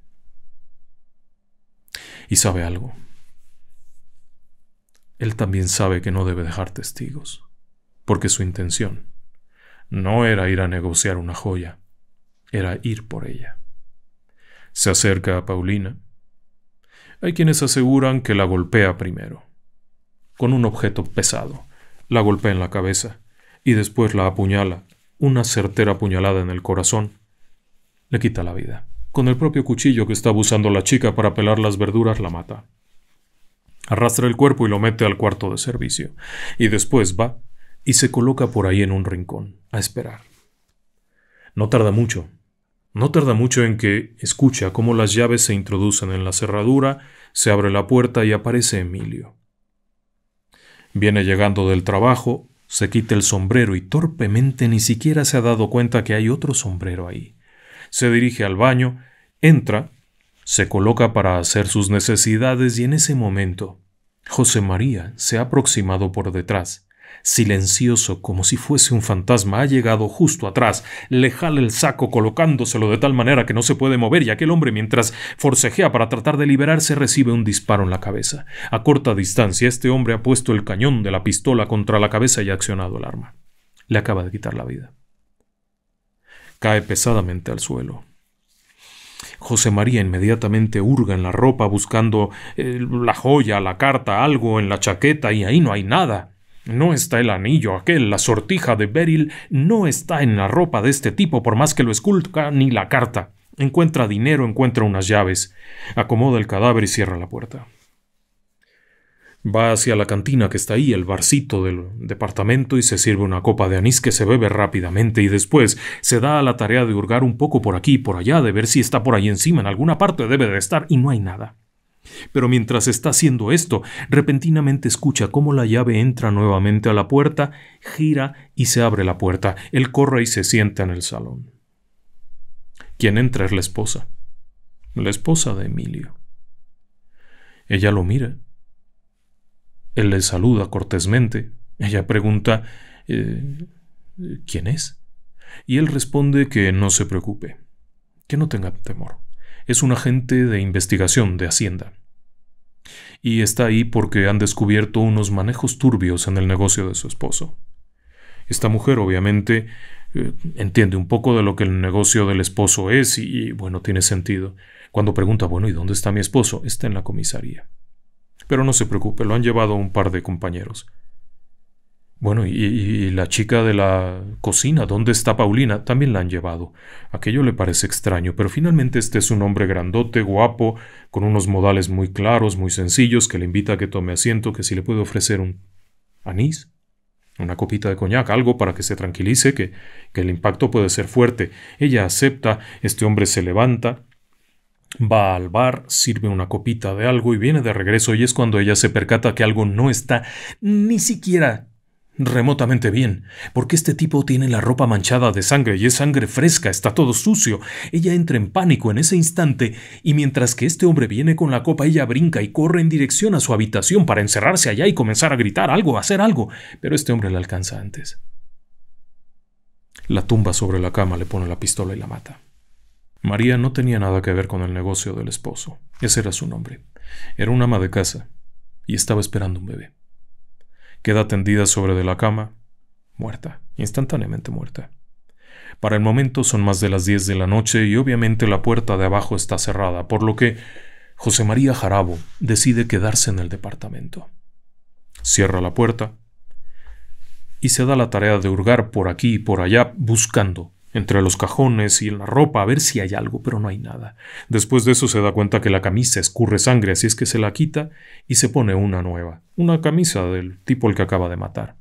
Speaker 1: Y sabe algo. Él también sabe que no debe dejar testigos, porque su intención no era ir a negociar una joya, era ir por ella. Se acerca a Paulina. Hay quienes aseguran que la golpea primero, con un objeto pesado, la golpea en la cabeza y después la apuñala, una certera puñalada en el corazón. Le quita la vida. Con el propio cuchillo que estaba usando la chica para pelar las verduras la mata. Arrastra el cuerpo y lo mete al cuarto de servicio, y después va y se coloca por ahí en un rincón, a esperar. No tarda mucho, no tarda mucho en que escucha cómo las llaves se introducen en la cerradura, se abre la puerta y aparece Emilio. Viene llegando del trabajo, se quita el sombrero y torpemente ni siquiera se ha dado cuenta que hay otro sombrero ahí. Se dirige al baño, entra, se coloca para hacer sus necesidades y en ese momento José María se ha aproximado por detrás silencioso como si fuese un fantasma, ha llegado justo atrás, le jala el saco colocándoselo de tal manera que no se puede mover y aquel hombre mientras forcejea para tratar de liberarse recibe un disparo en la cabeza. A corta distancia este hombre ha puesto el cañón de la pistola contra la cabeza y ha accionado el arma. Le acaba de quitar la vida. Cae pesadamente al suelo. José María inmediatamente hurga en la ropa buscando eh, la joya, la carta, algo en la chaqueta y ahí no hay nada. No está el anillo aquel, la sortija de Beryl no está en la ropa de este tipo por más que lo esculca ni la carta. Encuentra dinero, encuentra unas llaves, acomoda el cadáver y cierra la puerta. Va hacia la cantina que está ahí, el barcito del departamento, y se sirve una copa de anís que se bebe rápidamente y después se da a la tarea de hurgar un poco por aquí y por allá, de ver si está por ahí encima, en alguna parte debe de estar, y no hay nada. Pero mientras está haciendo esto, repentinamente escucha cómo la llave entra nuevamente a la puerta, gira y se abre la puerta. Él corre y se sienta en el salón. ¿quién entra es la esposa, la esposa de Emilio. Ella lo mira. Él le saluda cortésmente. Ella pregunta eh, ¿Quién es? Y él responde que no se preocupe, que no tenga temor. Es un agente de investigación de Hacienda y está ahí porque han descubierto unos manejos turbios en el negocio de su esposo. Esta mujer obviamente eh, entiende un poco de lo que el negocio del esposo es y, y bueno, tiene sentido. Cuando pregunta, bueno, ¿y dónde está mi esposo? Está en la comisaría. Pero no se preocupe, lo han llevado un par de compañeros. Bueno, y, la chica de la cocina, ¿dónde está Paulina? También la han llevado. Aquello le parece extraño, pero finalmente este es un hombre grandote, guapo, con unos modales muy claros, muy sencillos, que le invita a que tome asiento, que si le puede ofrecer un anís, una copita de coñac, algo para que se tranquilice, que, que el impacto puede ser fuerte. Ella acepta, este hombre se levanta, va al bar, sirve una copita de algo y viene de regreso y es cuando ella se percata que algo no está ni siquiera remotamente bien, porque este tipo tiene la ropa manchada de sangre y es sangre fresca, está todo sucio. Ella entra en pánico en ese instante y mientras que este hombre viene con la copa, ella brinca y corre en dirección a su habitación para encerrarse allá y comenzar a gritar algo, a hacer algo, pero este hombre la alcanza antes. La tumba sobre la cama, le pone la pistola y la mata. María no tenía nada que ver con el negocio del esposo, ese era su nombre. Era un ama de casa y estaba esperando un bebé. Queda tendida sobre de la cama, muerta, instantáneamente muerta. Para el momento son más de las 10 de la noche y obviamente la puerta de abajo está cerrada, por lo que José María Jarabo decide quedarse en el departamento. Cierra la puerta y se da la tarea de hurgar por aquí y por allá buscando entre los cajones y en la ropa a ver si hay algo, pero no hay nada. Después de eso se da cuenta que la camisa escurre sangre, así es que se la quita y se pone una nueva, una camisa del tipo el que acaba de matar.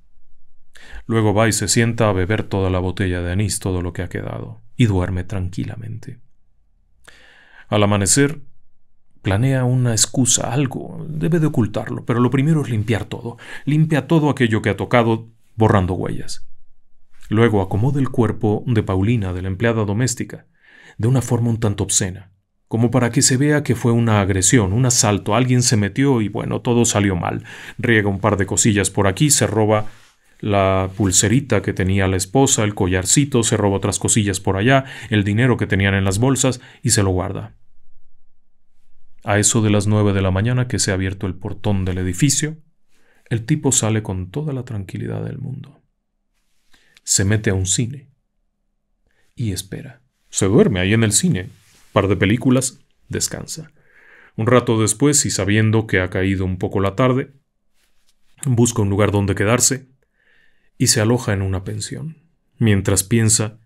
Speaker 1: Luego va y se sienta a beber toda la botella de anís, todo lo que ha quedado, y duerme tranquilamente. Al amanecer, planea una excusa, algo, debe de ocultarlo, pero lo primero es limpiar todo. Limpia todo aquello que ha tocado, borrando huellas. Luego acomoda el cuerpo de Paulina, de la empleada doméstica, de una forma un tanto obscena, como para que se vea que fue una agresión, un asalto, alguien se metió y bueno, todo salió mal. Riega un par de cosillas por aquí, se roba la pulserita que tenía la esposa, el collarcito, se roba otras cosillas por allá, el dinero que tenían en las bolsas y se lo guarda. A eso de las nueve de la mañana que se ha abierto el portón del edificio, el tipo sale con toda la tranquilidad del mundo se mete a un cine y espera. Se duerme ahí en el cine. Par de películas, descansa. Un rato después, y sabiendo que ha caído un poco la tarde, busca un lugar donde quedarse y se aloja en una pensión, mientras piensa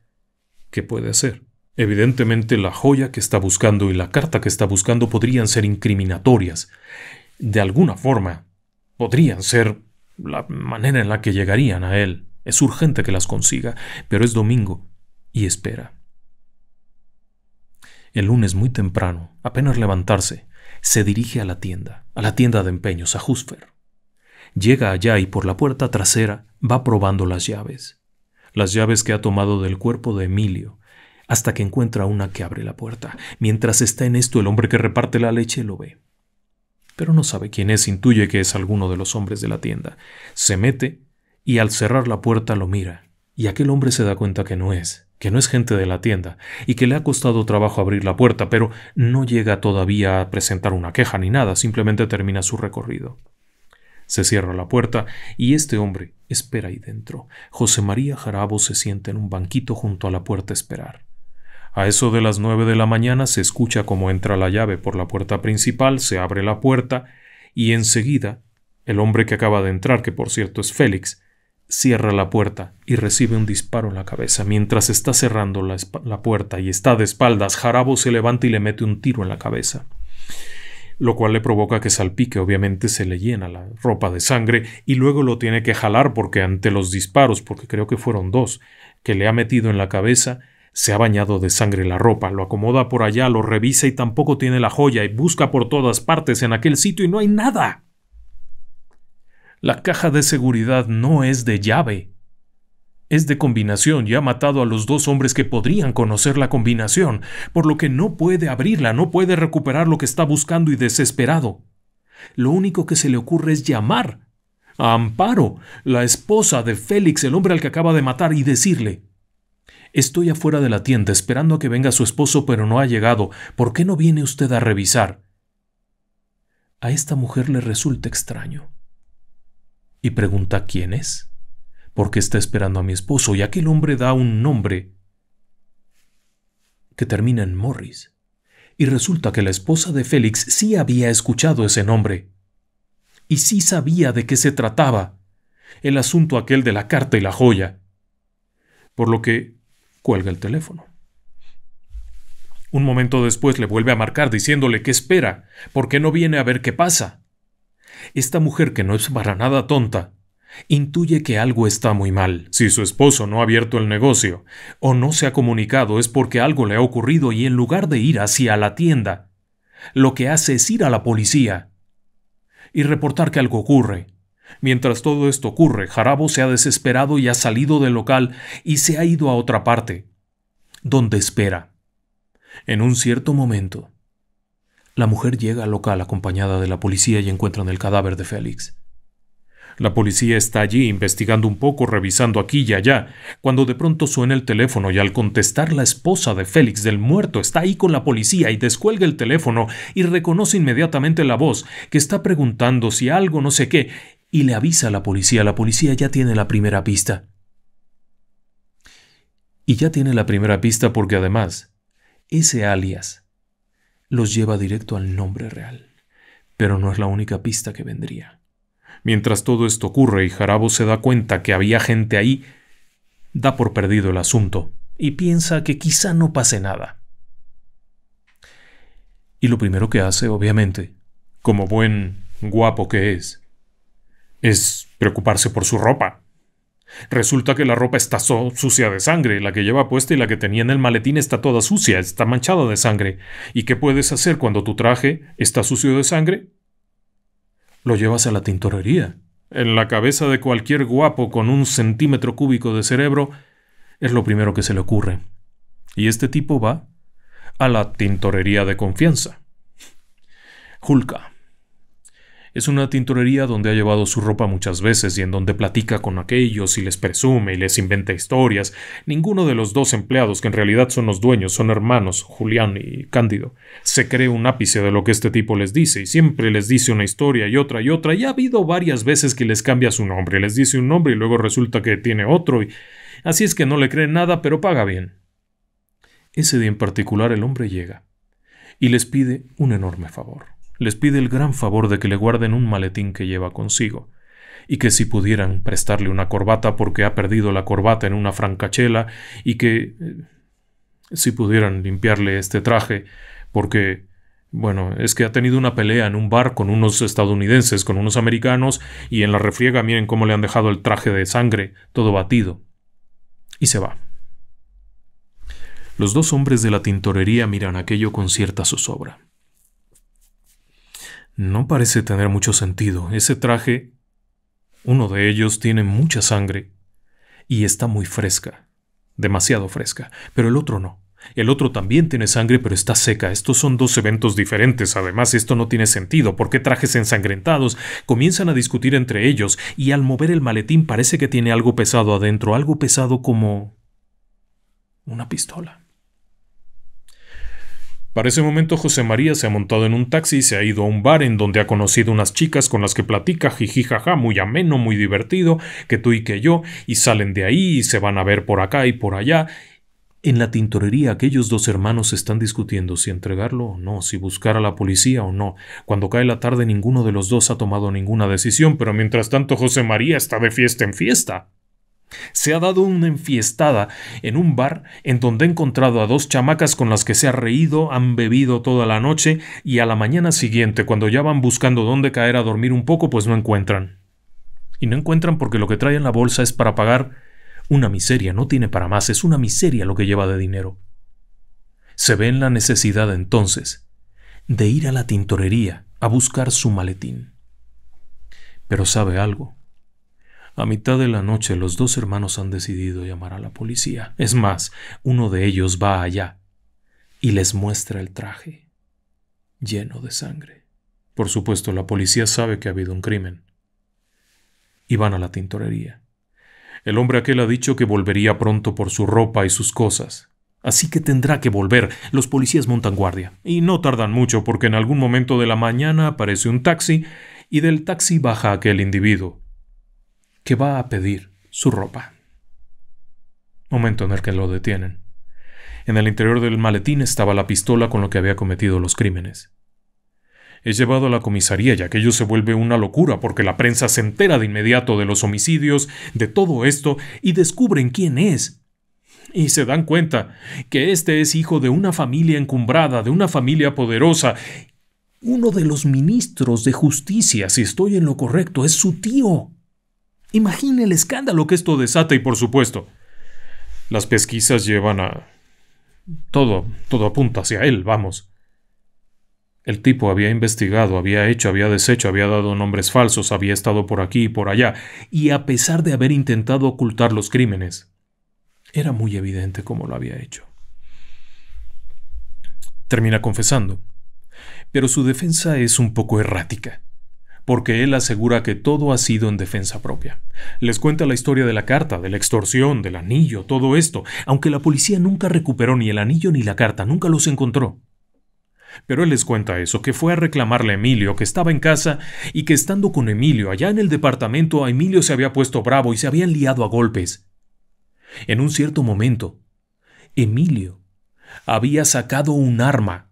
Speaker 1: qué puede hacer. Evidentemente la joya que está buscando y la carta que está buscando podrían ser incriminatorias. De alguna forma, podrían ser la manera en la que llegarían a él. Es urgente que las consiga, pero es domingo y espera. El lunes muy temprano, apenas levantarse, se dirige a la tienda, a la tienda de empeños, a Husfer. Llega allá y por la puerta trasera va probando las llaves. Las llaves que ha tomado del cuerpo de Emilio, hasta que encuentra una que abre la puerta. Mientras está en esto, el hombre que reparte la leche lo ve. Pero no sabe quién es, intuye que es alguno de los hombres de la tienda. Se mete y al cerrar la puerta lo mira, y aquel hombre se da cuenta que no es, que no es gente de la tienda, y que le ha costado trabajo abrir la puerta, pero no llega todavía a presentar una queja ni nada, simplemente termina su recorrido. Se cierra la puerta y este hombre espera ahí dentro. José María Jarabo se sienta en un banquito junto a la puerta a esperar. A eso de las nueve de la mañana se escucha cómo entra la llave por la puerta principal, se abre la puerta y enseguida el hombre que acaba de entrar, que por cierto es Félix, cierra la puerta y recibe un disparo en la cabeza. Mientras está cerrando la, puerta y está de espaldas, Jarabo se levanta y le mete un tiro en la cabeza, lo cual le provoca que salpique, obviamente se le llena la ropa de sangre y luego lo tiene que jalar porque ante los disparos, porque creo que fueron dos, que le ha metido en la cabeza, se ha bañado de sangre la ropa, lo acomoda por allá, lo revisa y tampoco tiene la joya y busca por todas partes en aquel sitio y no hay nada. La caja de seguridad no es de llave. Es de combinación y ha matado a los dos hombres que podrían conocer la combinación, por lo que no puede abrirla, no puede recuperar lo que está buscando y desesperado. Lo único que se le ocurre es llamar a Amparo, la esposa de Félix, el hombre al que acaba de matar, y decirle Estoy afuera de la tienda esperando a que venga su esposo, pero no ha llegado. ¿Por qué no viene usted a revisar? A esta mujer le resulta extraño y pregunta quién es, porque está esperando a mi esposo, y aquel hombre da un nombre que termina en Morris. Y resulta que la esposa de Félix sí había escuchado ese nombre, y sí sabía de qué se trataba, el asunto aquel de la carta y la joya. Por lo que cuelga el teléfono. Un momento después le vuelve a marcar diciéndole que espera, porque no viene a ver qué pasa. Esta mujer que no es para nada tonta, intuye que algo está muy mal. Si su esposo no ha abierto el negocio o no se ha comunicado es porque algo le ha ocurrido y en lugar de ir hacia la tienda, lo que hace es ir a la policía y reportar que algo ocurre. Mientras todo esto ocurre, Jarabo se ha desesperado y ha salido del local y se ha ido a otra parte, donde espera. En un cierto momento, la mujer llega al local acompañada de la policía y encuentran el cadáver de Félix. La policía está allí investigando un poco, revisando aquí y allá, cuando de pronto suena el teléfono y al contestar la esposa de Félix del muerto está ahí con la policía y descuelga el teléfono y reconoce inmediatamente la voz que está preguntando si algo no sé qué y le avisa a la policía. La policía ya tiene la primera pista. Y ya tiene la primera pista porque además, ese alias los lleva directo al nombre real. Pero no es la única pista que vendría. Mientras todo esto ocurre y Jarabo se da cuenta que había gente ahí, da por perdido el asunto y piensa que quizá no pase nada. Y lo primero que hace, obviamente, como buen guapo que es, es preocuparse por su ropa. Resulta que la ropa está sucia de sangre, la que lleva puesta y la que tenía en el maletín está toda sucia, está manchada de sangre. ¿Y qué puedes hacer cuando tu traje está sucio de sangre? Lo llevas a la tintorería. En la cabeza de cualquier guapo con un centímetro cúbico de cerebro es lo primero que se le ocurre. Y este tipo va a la tintorería de confianza. Julka. Es una tintorería donde ha llevado su ropa muchas veces y en donde platica con aquellos y les presume y les inventa historias. Ninguno de los dos empleados, que en realidad son los dueños, son hermanos, Julián y Cándido, se cree un ápice de lo que este tipo les dice y siempre les dice una historia y otra y otra y ha habido varias veces que les cambia su nombre, les dice un nombre y luego resulta que tiene otro Así es que no le creen nada, pero paga bien. Ese día en particular el hombre llega y les pide un enorme favor les pide el gran favor de que le guarden un maletín que lleva consigo, y que si pudieran prestarle una corbata porque ha perdido la corbata en una francachela, y que eh, si pudieran limpiarle este traje porque bueno, es que ha tenido una pelea en un bar con unos estadounidenses, con unos americanos, y en la refriega miren cómo le han dejado el traje de sangre, todo batido. Y se va. Los dos hombres de la tintorería miran aquello con cierta zozobra. No parece tener mucho sentido. Ese traje, uno de ellos tiene mucha sangre y está muy fresca, demasiado fresca, pero el otro no. El otro también tiene sangre, pero está seca. Estos son dos eventos diferentes. Además, esto no tiene sentido. ¿Por qué trajes ensangrentados? Comienzan a discutir entre ellos, y al mover el maletín parece que tiene algo pesado adentro, algo pesado como... una pistola. Para ese momento José María se ha montado en un taxi y se ha ido a un bar en donde ha conocido unas chicas con las que platica jiji jaja, muy ameno, muy divertido, que tú y que yo, y salen de ahí y se van a ver por acá y por allá. En la tintorería aquellos dos hermanos están discutiendo si entregarlo o no, si buscar a la policía o no. Cuando cae la tarde ninguno de los dos ha tomado ninguna decisión, pero mientras tanto José María está de fiesta en fiesta. Se ha dado una enfiestada en un bar en donde he encontrado a dos chamacas con las que se ha reído, han bebido toda la noche y a la mañana siguiente, cuando ya van buscando dónde caer a dormir un poco, pues no encuentran. Y no encuentran porque lo que trae en la bolsa es para pagar una miseria, no tiene para más, es una miseria lo que lleva de dinero. Se ve en la necesidad entonces de ir a la tintorería a buscar su maletín. Pero sabe algo a mitad de la noche los dos hermanos han decidido llamar a la policía. Es más, uno de ellos va allá y les muestra el traje lleno de sangre. Por supuesto, la policía sabe que ha habido un crimen. Y van a la tintorería. El hombre aquel ha dicho que volvería pronto por su ropa y sus cosas. Así que tendrá que volver. Los policías montan guardia. Y no tardan mucho porque en algún momento de la mañana aparece un taxi y del taxi baja aquel individuo que va a pedir su ropa. Momento en el que lo detienen. En el interior del maletín estaba la pistola con lo que había cometido los crímenes. Es llevado a la comisaría ya que aquello se vuelve una locura porque la prensa se entera de inmediato de los homicidios, de todo esto, y descubren quién es. Y se dan cuenta que este es hijo de una familia encumbrada, de una familia poderosa. Uno de los ministros de justicia, si estoy en lo correcto, es su tío. Imagina el escándalo que esto desata y por supuesto, las pesquisas llevan a... Todo, todo apunta hacia él, vamos. El tipo había investigado, había hecho, había deshecho, había dado nombres falsos, había estado por aquí y por allá, y a pesar de haber intentado ocultar los crímenes, era muy evidente cómo lo había hecho. Termina confesando, pero su defensa es un poco errática porque él asegura que todo ha sido en defensa propia. Les cuenta la historia de la carta, de la extorsión, del anillo, todo esto, aunque la policía nunca recuperó ni el anillo ni la carta, nunca los encontró. Pero él les cuenta eso, que fue a reclamarle a Emilio, que estaba en casa y que estando con Emilio allá en el departamento, a Emilio se había puesto bravo y se habían liado a golpes. En un cierto momento, Emilio había sacado un arma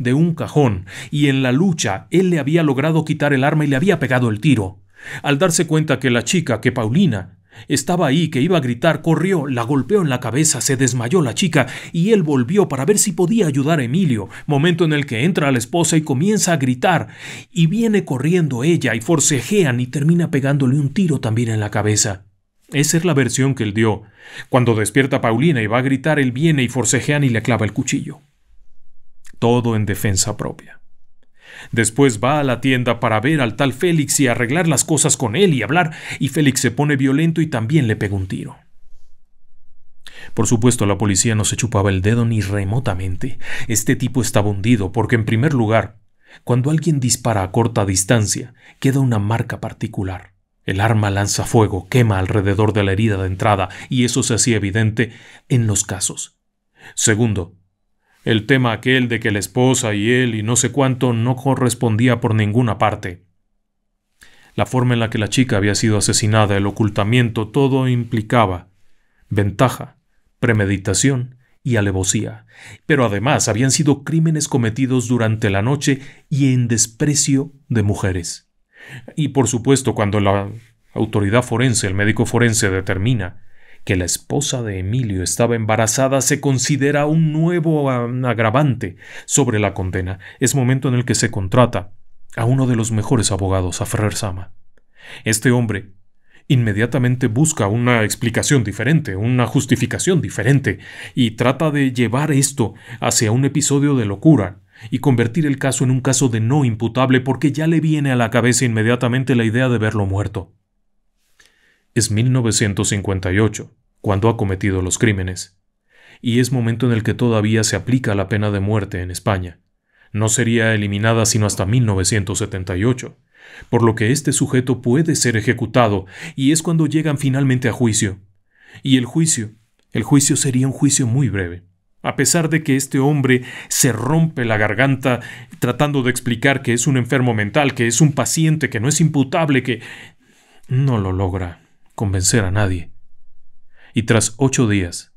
Speaker 1: de un cajón, y en la lucha él le había logrado quitar el arma y le había pegado el tiro. Al darse cuenta que la chica, que Paulina, estaba ahí, que iba a gritar, corrió, la golpeó en la cabeza, se desmayó la chica, y él volvió para ver si podía ayudar a Emilio, momento en el que entra la esposa y comienza a gritar, y viene corriendo ella y forcejean y termina pegándole un tiro también en la cabeza. Esa es la versión que él dio. Cuando despierta Paulina y va a gritar, él viene y forcejean y le clava el cuchillo todo en defensa propia. Después va a la tienda para ver al tal Félix y arreglar las cosas con él y hablar, y Félix se pone violento y también le pega un tiro. Por supuesto, la policía no se chupaba el dedo ni remotamente. Este tipo estaba hundido porque, en primer lugar, cuando alguien dispara a corta distancia, queda una marca particular. El arma lanza fuego, quema alrededor de la herida de entrada, y eso se hacía evidente en los casos. Segundo, el tema aquel de que la esposa y él y no sé cuánto no correspondía por ninguna parte. La forma en la que la chica había sido asesinada, el ocultamiento, todo implicaba ventaja, premeditación y alevosía. Pero además habían sido crímenes cometidos durante la noche y en desprecio de mujeres. Y por supuesto, cuando la autoridad forense, el médico forense, determina que la esposa de Emilio estaba embarazada se considera un nuevo agravante sobre la condena. Es momento en el que se contrata a uno de los mejores abogados, a Ferrer Sama. Este hombre inmediatamente busca una explicación diferente, una justificación diferente, y trata de llevar esto hacia un episodio de locura y convertir el caso en un caso de no imputable porque ya le viene a la cabeza inmediatamente la idea de verlo muerto es 1958, cuando ha cometido los crímenes. Y es momento en el que todavía se aplica la pena de muerte en España. No sería eliminada sino hasta 1978, por lo que este sujeto puede ser ejecutado, y es cuando llegan finalmente a juicio. Y el juicio, el juicio sería un juicio muy breve. A pesar de que este hombre se rompe la garganta tratando de explicar que es un enfermo mental, que es un paciente, que no es imputable, que... no lo logra convencer a nadie. Y tras ocho días,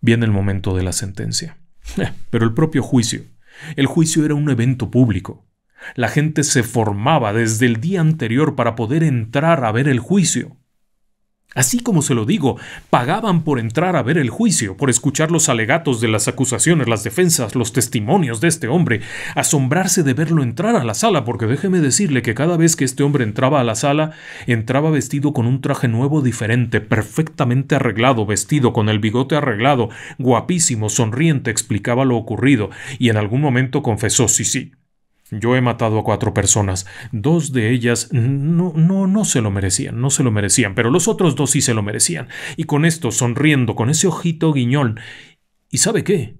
Speaker 1: viene el momento de la sentencia. [LAUGHS] Eh, pero el propio juicio. El juicio era un evento público. La gente se formaba desde el día anterior para poder entrar a ver el juicio. Así como se lo digo, pagaban por entrar a ver el juicio, por escuchar los alegatos de las acusaciones, las defensas, los testimonios de este hombre, asombrarse de verlo entrar a la sala, porque déjeme decirle que cada vez que este hombre entraba a la sala, entraba vestido con un traje nuevo diferente, perfectamente arreglado, vestido con el bigote arreglado, guapísimo, sonriente, explicaba lo ocurrido, y en algún momento confesó, sí, sí, yo he matado a cuatro personas. Dos de ellas no, no, no se lo merecían, no se lo merecían, pero los otros dos sí se lo merecían. Y con esto, sonriendo, con ese ojito guiñón. ¿Y sabe qué?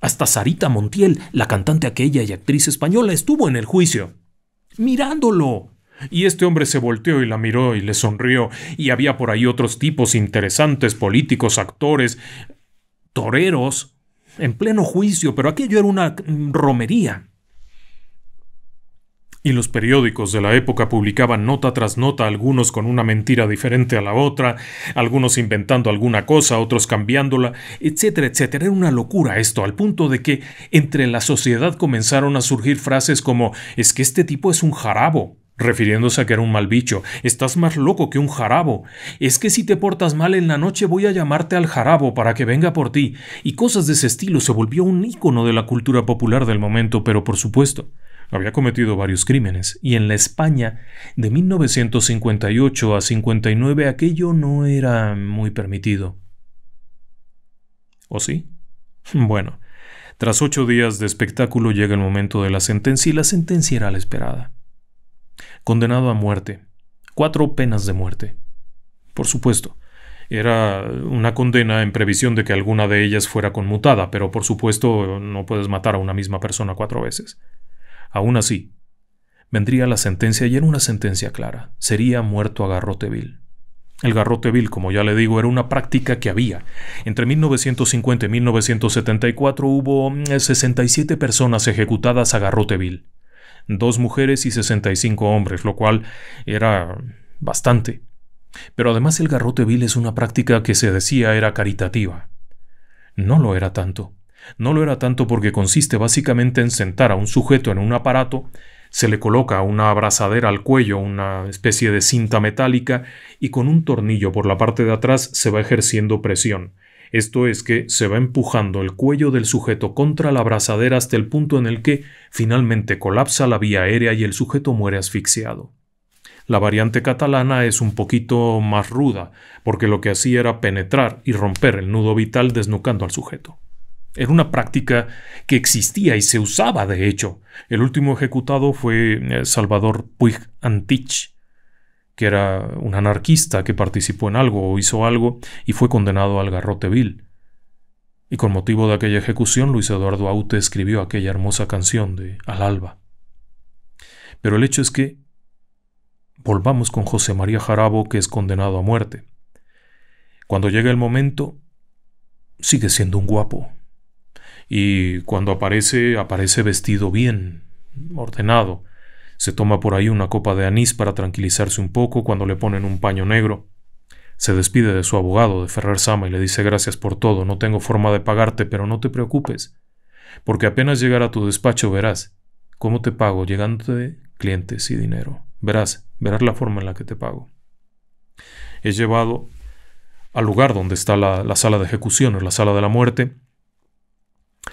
Speaker 1: Hasta Sarita Montiel, la cantante aquella y actriz española, estuvo en el juicio. Mirándolo. Y este hombre se volteó y la miró y le sonrió, y había por ahí otros tipos interesantes, políticos, actores, toreros, en pleno juicio, pero aquello era una romería y los periódicos de la época publicaban nota tras nota, algunos con una mentira diferente a la otra, algunos inventando alguna cosa, otros cambiándola, etcétera, etcétera. Era una locura esto, al punto de que entre la sociedad comenzaron a surgir frases como es que este tipo es un jarabo, refiriéndose a que era un mal bicho. Estás más loco que un jarabo. Es que si te portas mal en la noche voy a llamarte al jarabo para que venga por ti. Y cosas de ese estilo se volvió un ícono de la cultura popular del momento, pero por supuesto, había cometido varios crímenes, y en la España de 1958 a 59 aquello no era muy permitido. ¿O sí? [LAUGHS] Bueno, tras ocho días de espectáculo llega el momento de la sentencia y la sentencia era la esperada. Condenado a muerte. Cuatro penas de muerte. Por supuesto, era una condena en previsión de que alguna de ellas fuera conmutada, pero por supuesto no puedes matar a una misma persona cuatro veces. Aún así, vendría la sentencia y era una sentencia clara. Sería muerto a garrote vil. El garrote vil, como ya le digo, era una práctica que había. Entre 1950 y 1974 hubo 67 mm, personas ejecutadas a garrote vil. Dos mujeres y 65 hombres, lo cual era bastante. Pero además el garrote vil es una práctica que se decía era caritativa. No lo era tanto. No lo era tanto porque consiste básicamente en sentar a un sujeto en un aparato, se le coloca una abrazadera al cuello, una especie de cinta metálica, y con un tornillo por la parte de atrás se va ejerciendo presión. Esto es que se va empujando el cuello del sujeto contra la abrazadera hasta el punto en el que finalmente colapsa la vía aérea y el sujeto muere asfixiado. La variante catalana es un poquito más ruda, porque lo que hacía era penetrar y romper el nudo vital desnucando al sujeto. Era una práctica que existía y se usaba, de hecho. El último ejecutado fue eh, Salvador Puig Antich, que era un anarquista que participó en algo o hizo algo y fue condenado al garrote vil. Y con motivo de aquella ejecución, Luis Eduardo Aute escribió aquella hermosa canción de Al alba. Pero el hecho es que volvamos con José María Jarabo, que es condenado a muerte. Cuando llega el momento, sigue siendo un guapo y cuando aparece, aparece vestido bien, ordenado. Se toma por ahí una copa de anís para tranquilizarse un poco cuando le ponen un paño negro. Se despide de su abogado, de Ferrer Sama, y le dice gracias por todo, no tengo forma de pagarte, pero no te preocupes, porque apenas llegar a tu despacho verás cómo te pago llegándote clientes y dinero. Verás, verás la forma en la que te pago. Es llevado al lugar donde está la, sala de ejecuciones, la sala de la muerte,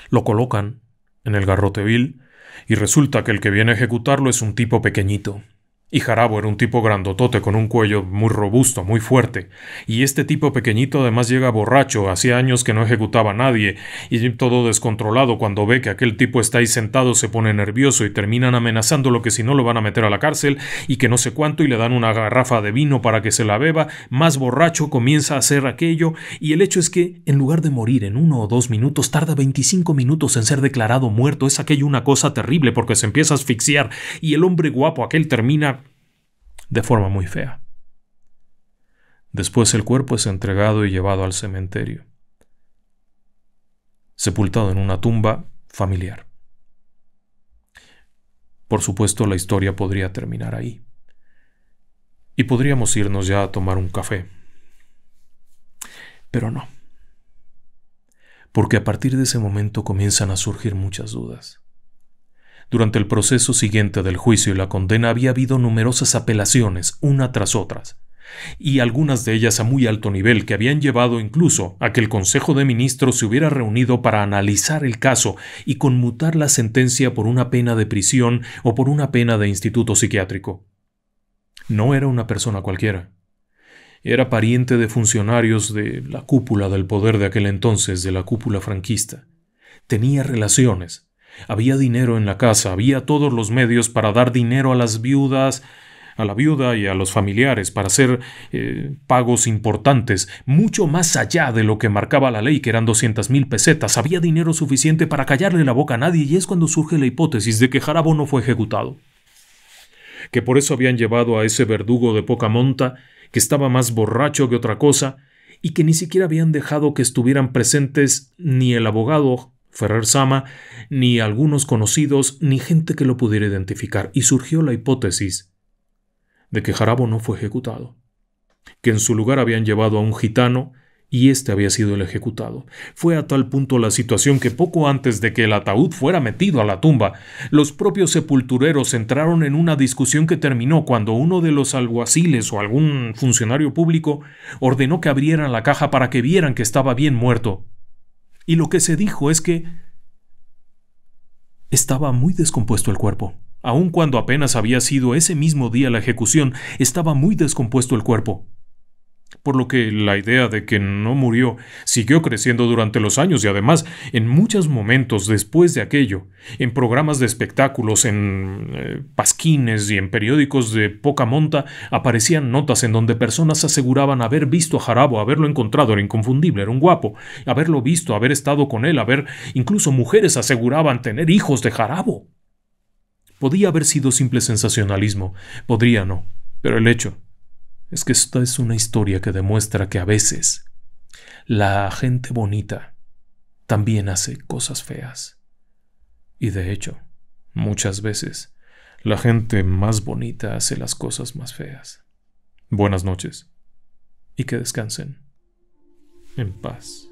Speaker 1: lo colocan en el garrote vil y resulta que el que viene a ejecutarlo es un tipo pequeñito, y Jarabo era un tipo grandotote con un cuello muy robusto, muy fuerte. Y este tipo pequeñito además llega borracho, hacía años que no ejecutaba a nadie, y todo descontrolado cuando ve que aquel tipo está ahí sentado se pone nervioso y terminan amenazándolo que si no lo van a meter a la cárcel y que no sé cuánto y le dan una garrafa de vino para que se la beba, más borracho comienza a hacer aquello y el hecho es que en lugar de morir en uno o dos minutos tarda 25 minutos en ser declarado muerto, es aquello una cosa terrible porque se empieza a asfixiar y el hombre guapo aquel termina de forma muy fea. Después el cuerpo es entregado y llevado al cementerio, sepultado en una tumba familiar. Por supuesto, la historia podría terminar ahí. Y podríamos irnos ya a tomar un café. Pero no. Porque a partir de ese momento comienzan a surgir muchas dudas. Durante el proceso siguiente del juicio y la condena había habido numerosas apelaciones, una tras otras, y algunas de ellas a muy alto nivel que habían llevado incluso a que el Consejo de Ministros se hubiera reunido para analizar el caso y conmutar la sentencia por una pena de prisión o por una pena de instituto psiquiátrico. No era una persona cualquiera. Era pariente de funcionarios de la cúpula del poder de aquel entonces, de la cúpula franquista. Tenía relaciones, había dinero en la casa, había todos los medios para dar dinero a las viudas, a la viuda y a los familiares para hacer eh, pagos importantes, mucho más allá de lo que marcaba la ley, que eran 200 mil pesetas. Había dinero suficiente para callarle la boca a nadie y es cuando surge la hipótesis de que Jarabo no fue ejecutado. Que por eso habían llevado a ese verdugo de poca monta, que estaba más borracho que otra cosa, y que ni siquiera habían dejado que estuvieran presentes ni el abogado Ferrer Sama, ni algunos conocidos, ni gente que lo pudiera identificar, y surgió la hipótesis de que Jarabo no fue ejecutado, que en su lugar habían llevado a un gitano y este había sido el ejecutado. Fue a tal punto la situación que poco antes de que el ataúd fuera metido a la tumba, los propios sepultureros entraron en una discusión que terminó cuando uno de los alguaciles o algún funcionario público ordenó que abrieran la caja para que vieran que estaba bien muerto y lo que se dijo es que estaba muy descompuesto el cuerpo. Aun cuando apenas había sido ese mismo día la ejecución, estaba muy descompuesto el cuerpo por lo que la idea de que no murió siguió creciendo durante los años y además en muchos momentos después de aquello, en programas de espectáculos, en eh, pasquines y en periódicos de poca monta, aparecían notas en donde personas aseguraban haber visto a Jarabo, haberlo encontrado, era inconfundible, era un guapo, haberlo visto, haber estado con él, haber... incluso mujeres aseguraban tener hijos de Jarabo. Podía haber sido simple sensacionalismo, podría no, pero el hecho es que esta es una historia que demuestra que a veces la gente bonita también hace cosas feas. Y de hecho, muchas veces, la gente más bonita hace las cosas más feas. Buenas noches y que descansen en paz.